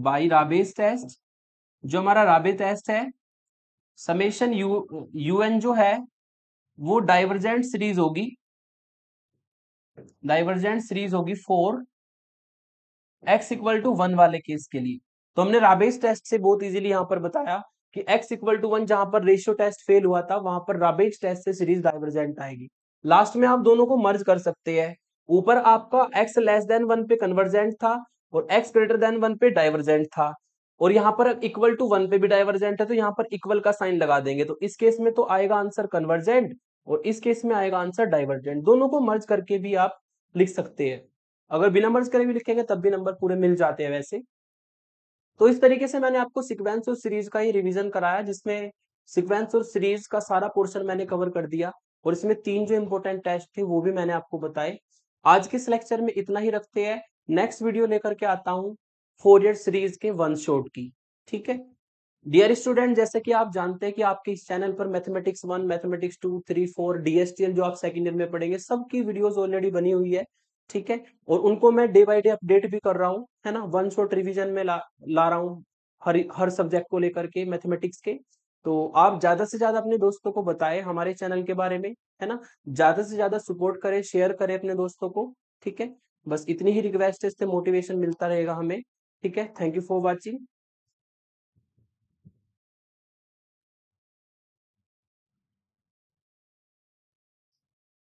Speaker 1: by Raabe's test जो हमारा राबे टेस्ट है समेशन यू यूएन जो है वो डाइवर्जेंट सीरीज होगी डाइवर्जेंट सीरीज होगी for x equal to one वाले केस के लिए तो हमने राबेज टेस्ट
Speaker 2: से बहुत इजीली यहाँ पर बताया कि x इक्वल टू वन जहां पर रेशियो टेस्ट फेल हुआ था वहां पर राबेस टेस्ट से सीरीज डाइवर्जेंट आएगी लास्ट में आप दोनों को मर्ज कर सकते हैं ऊपर आपका x लेस देन वन पे कन्वर्जेंट था और x ग्रेटर देन वन पे डाइवर्जेंट था और यहाँ पर इक्वल टू वन पे भी डाइवर्जेंट है तो यहाँ पर इक्वल का साइन लगा देंगे तो इस केस में तो आएगा आंसर कन्वर्जेंट और इस केस में आएगा आंसर डाइवर्जेंट दोनों को मर्ज करके भी आप लिख सकते हैं अगर भी नंबर करे भी लिखेंगे तब भी नंबर पूरे मिल जाते हैं वैसे तो इस तरीके से मैंने आपको सिक्वेंस और सीरीज का ही रिविजन कराया जिसमें सिक्वेंस और सीरीज का सारा पोर्शन मैंने कवर कर दिया और इसमें तीन जो इम्पोर्टेंट टेस्ट थे वो भी मैंने आपको बताए आज के इस लेक्चर में इतना ही रखते हैं नेक्स्ट वीडियो लेकर के आता हूँ फोर ईयर सीरीज के वन शॉट की ठीक है डियर स्टूडेंट जैसे कि आप जानते हैं कि आपके इस चैनल पर mathematics one mathematics two three four DSTL जो आप सेकेंड ईयर में पढ़ेंगे सबकी वीडियोस ऑलरेडी बनी हुई है ठीक है और उनको मैं डे बाय डे अपडेट भी कर रहा हूँ है ना वन शॉट रिविजन में ला ला रहा हूँ हर हर सब्जेक्ट को लेकर के मैथमेटिक्स के तो आप ज्यादा से ज्यादा अपने दोस्तों को बताएं हमारे चैनल के बारे में है ना ज्यादा से ज्यादा सपोर्ट करें शेयर करें अपने दोस्तों को ठीक है
Speaker 1: बस इतनी ही रिक्वेस्ट है इससे मोटिवेशन मिलता रहेगा हमें ठीक है थैंक यू फॉर वॉचिंग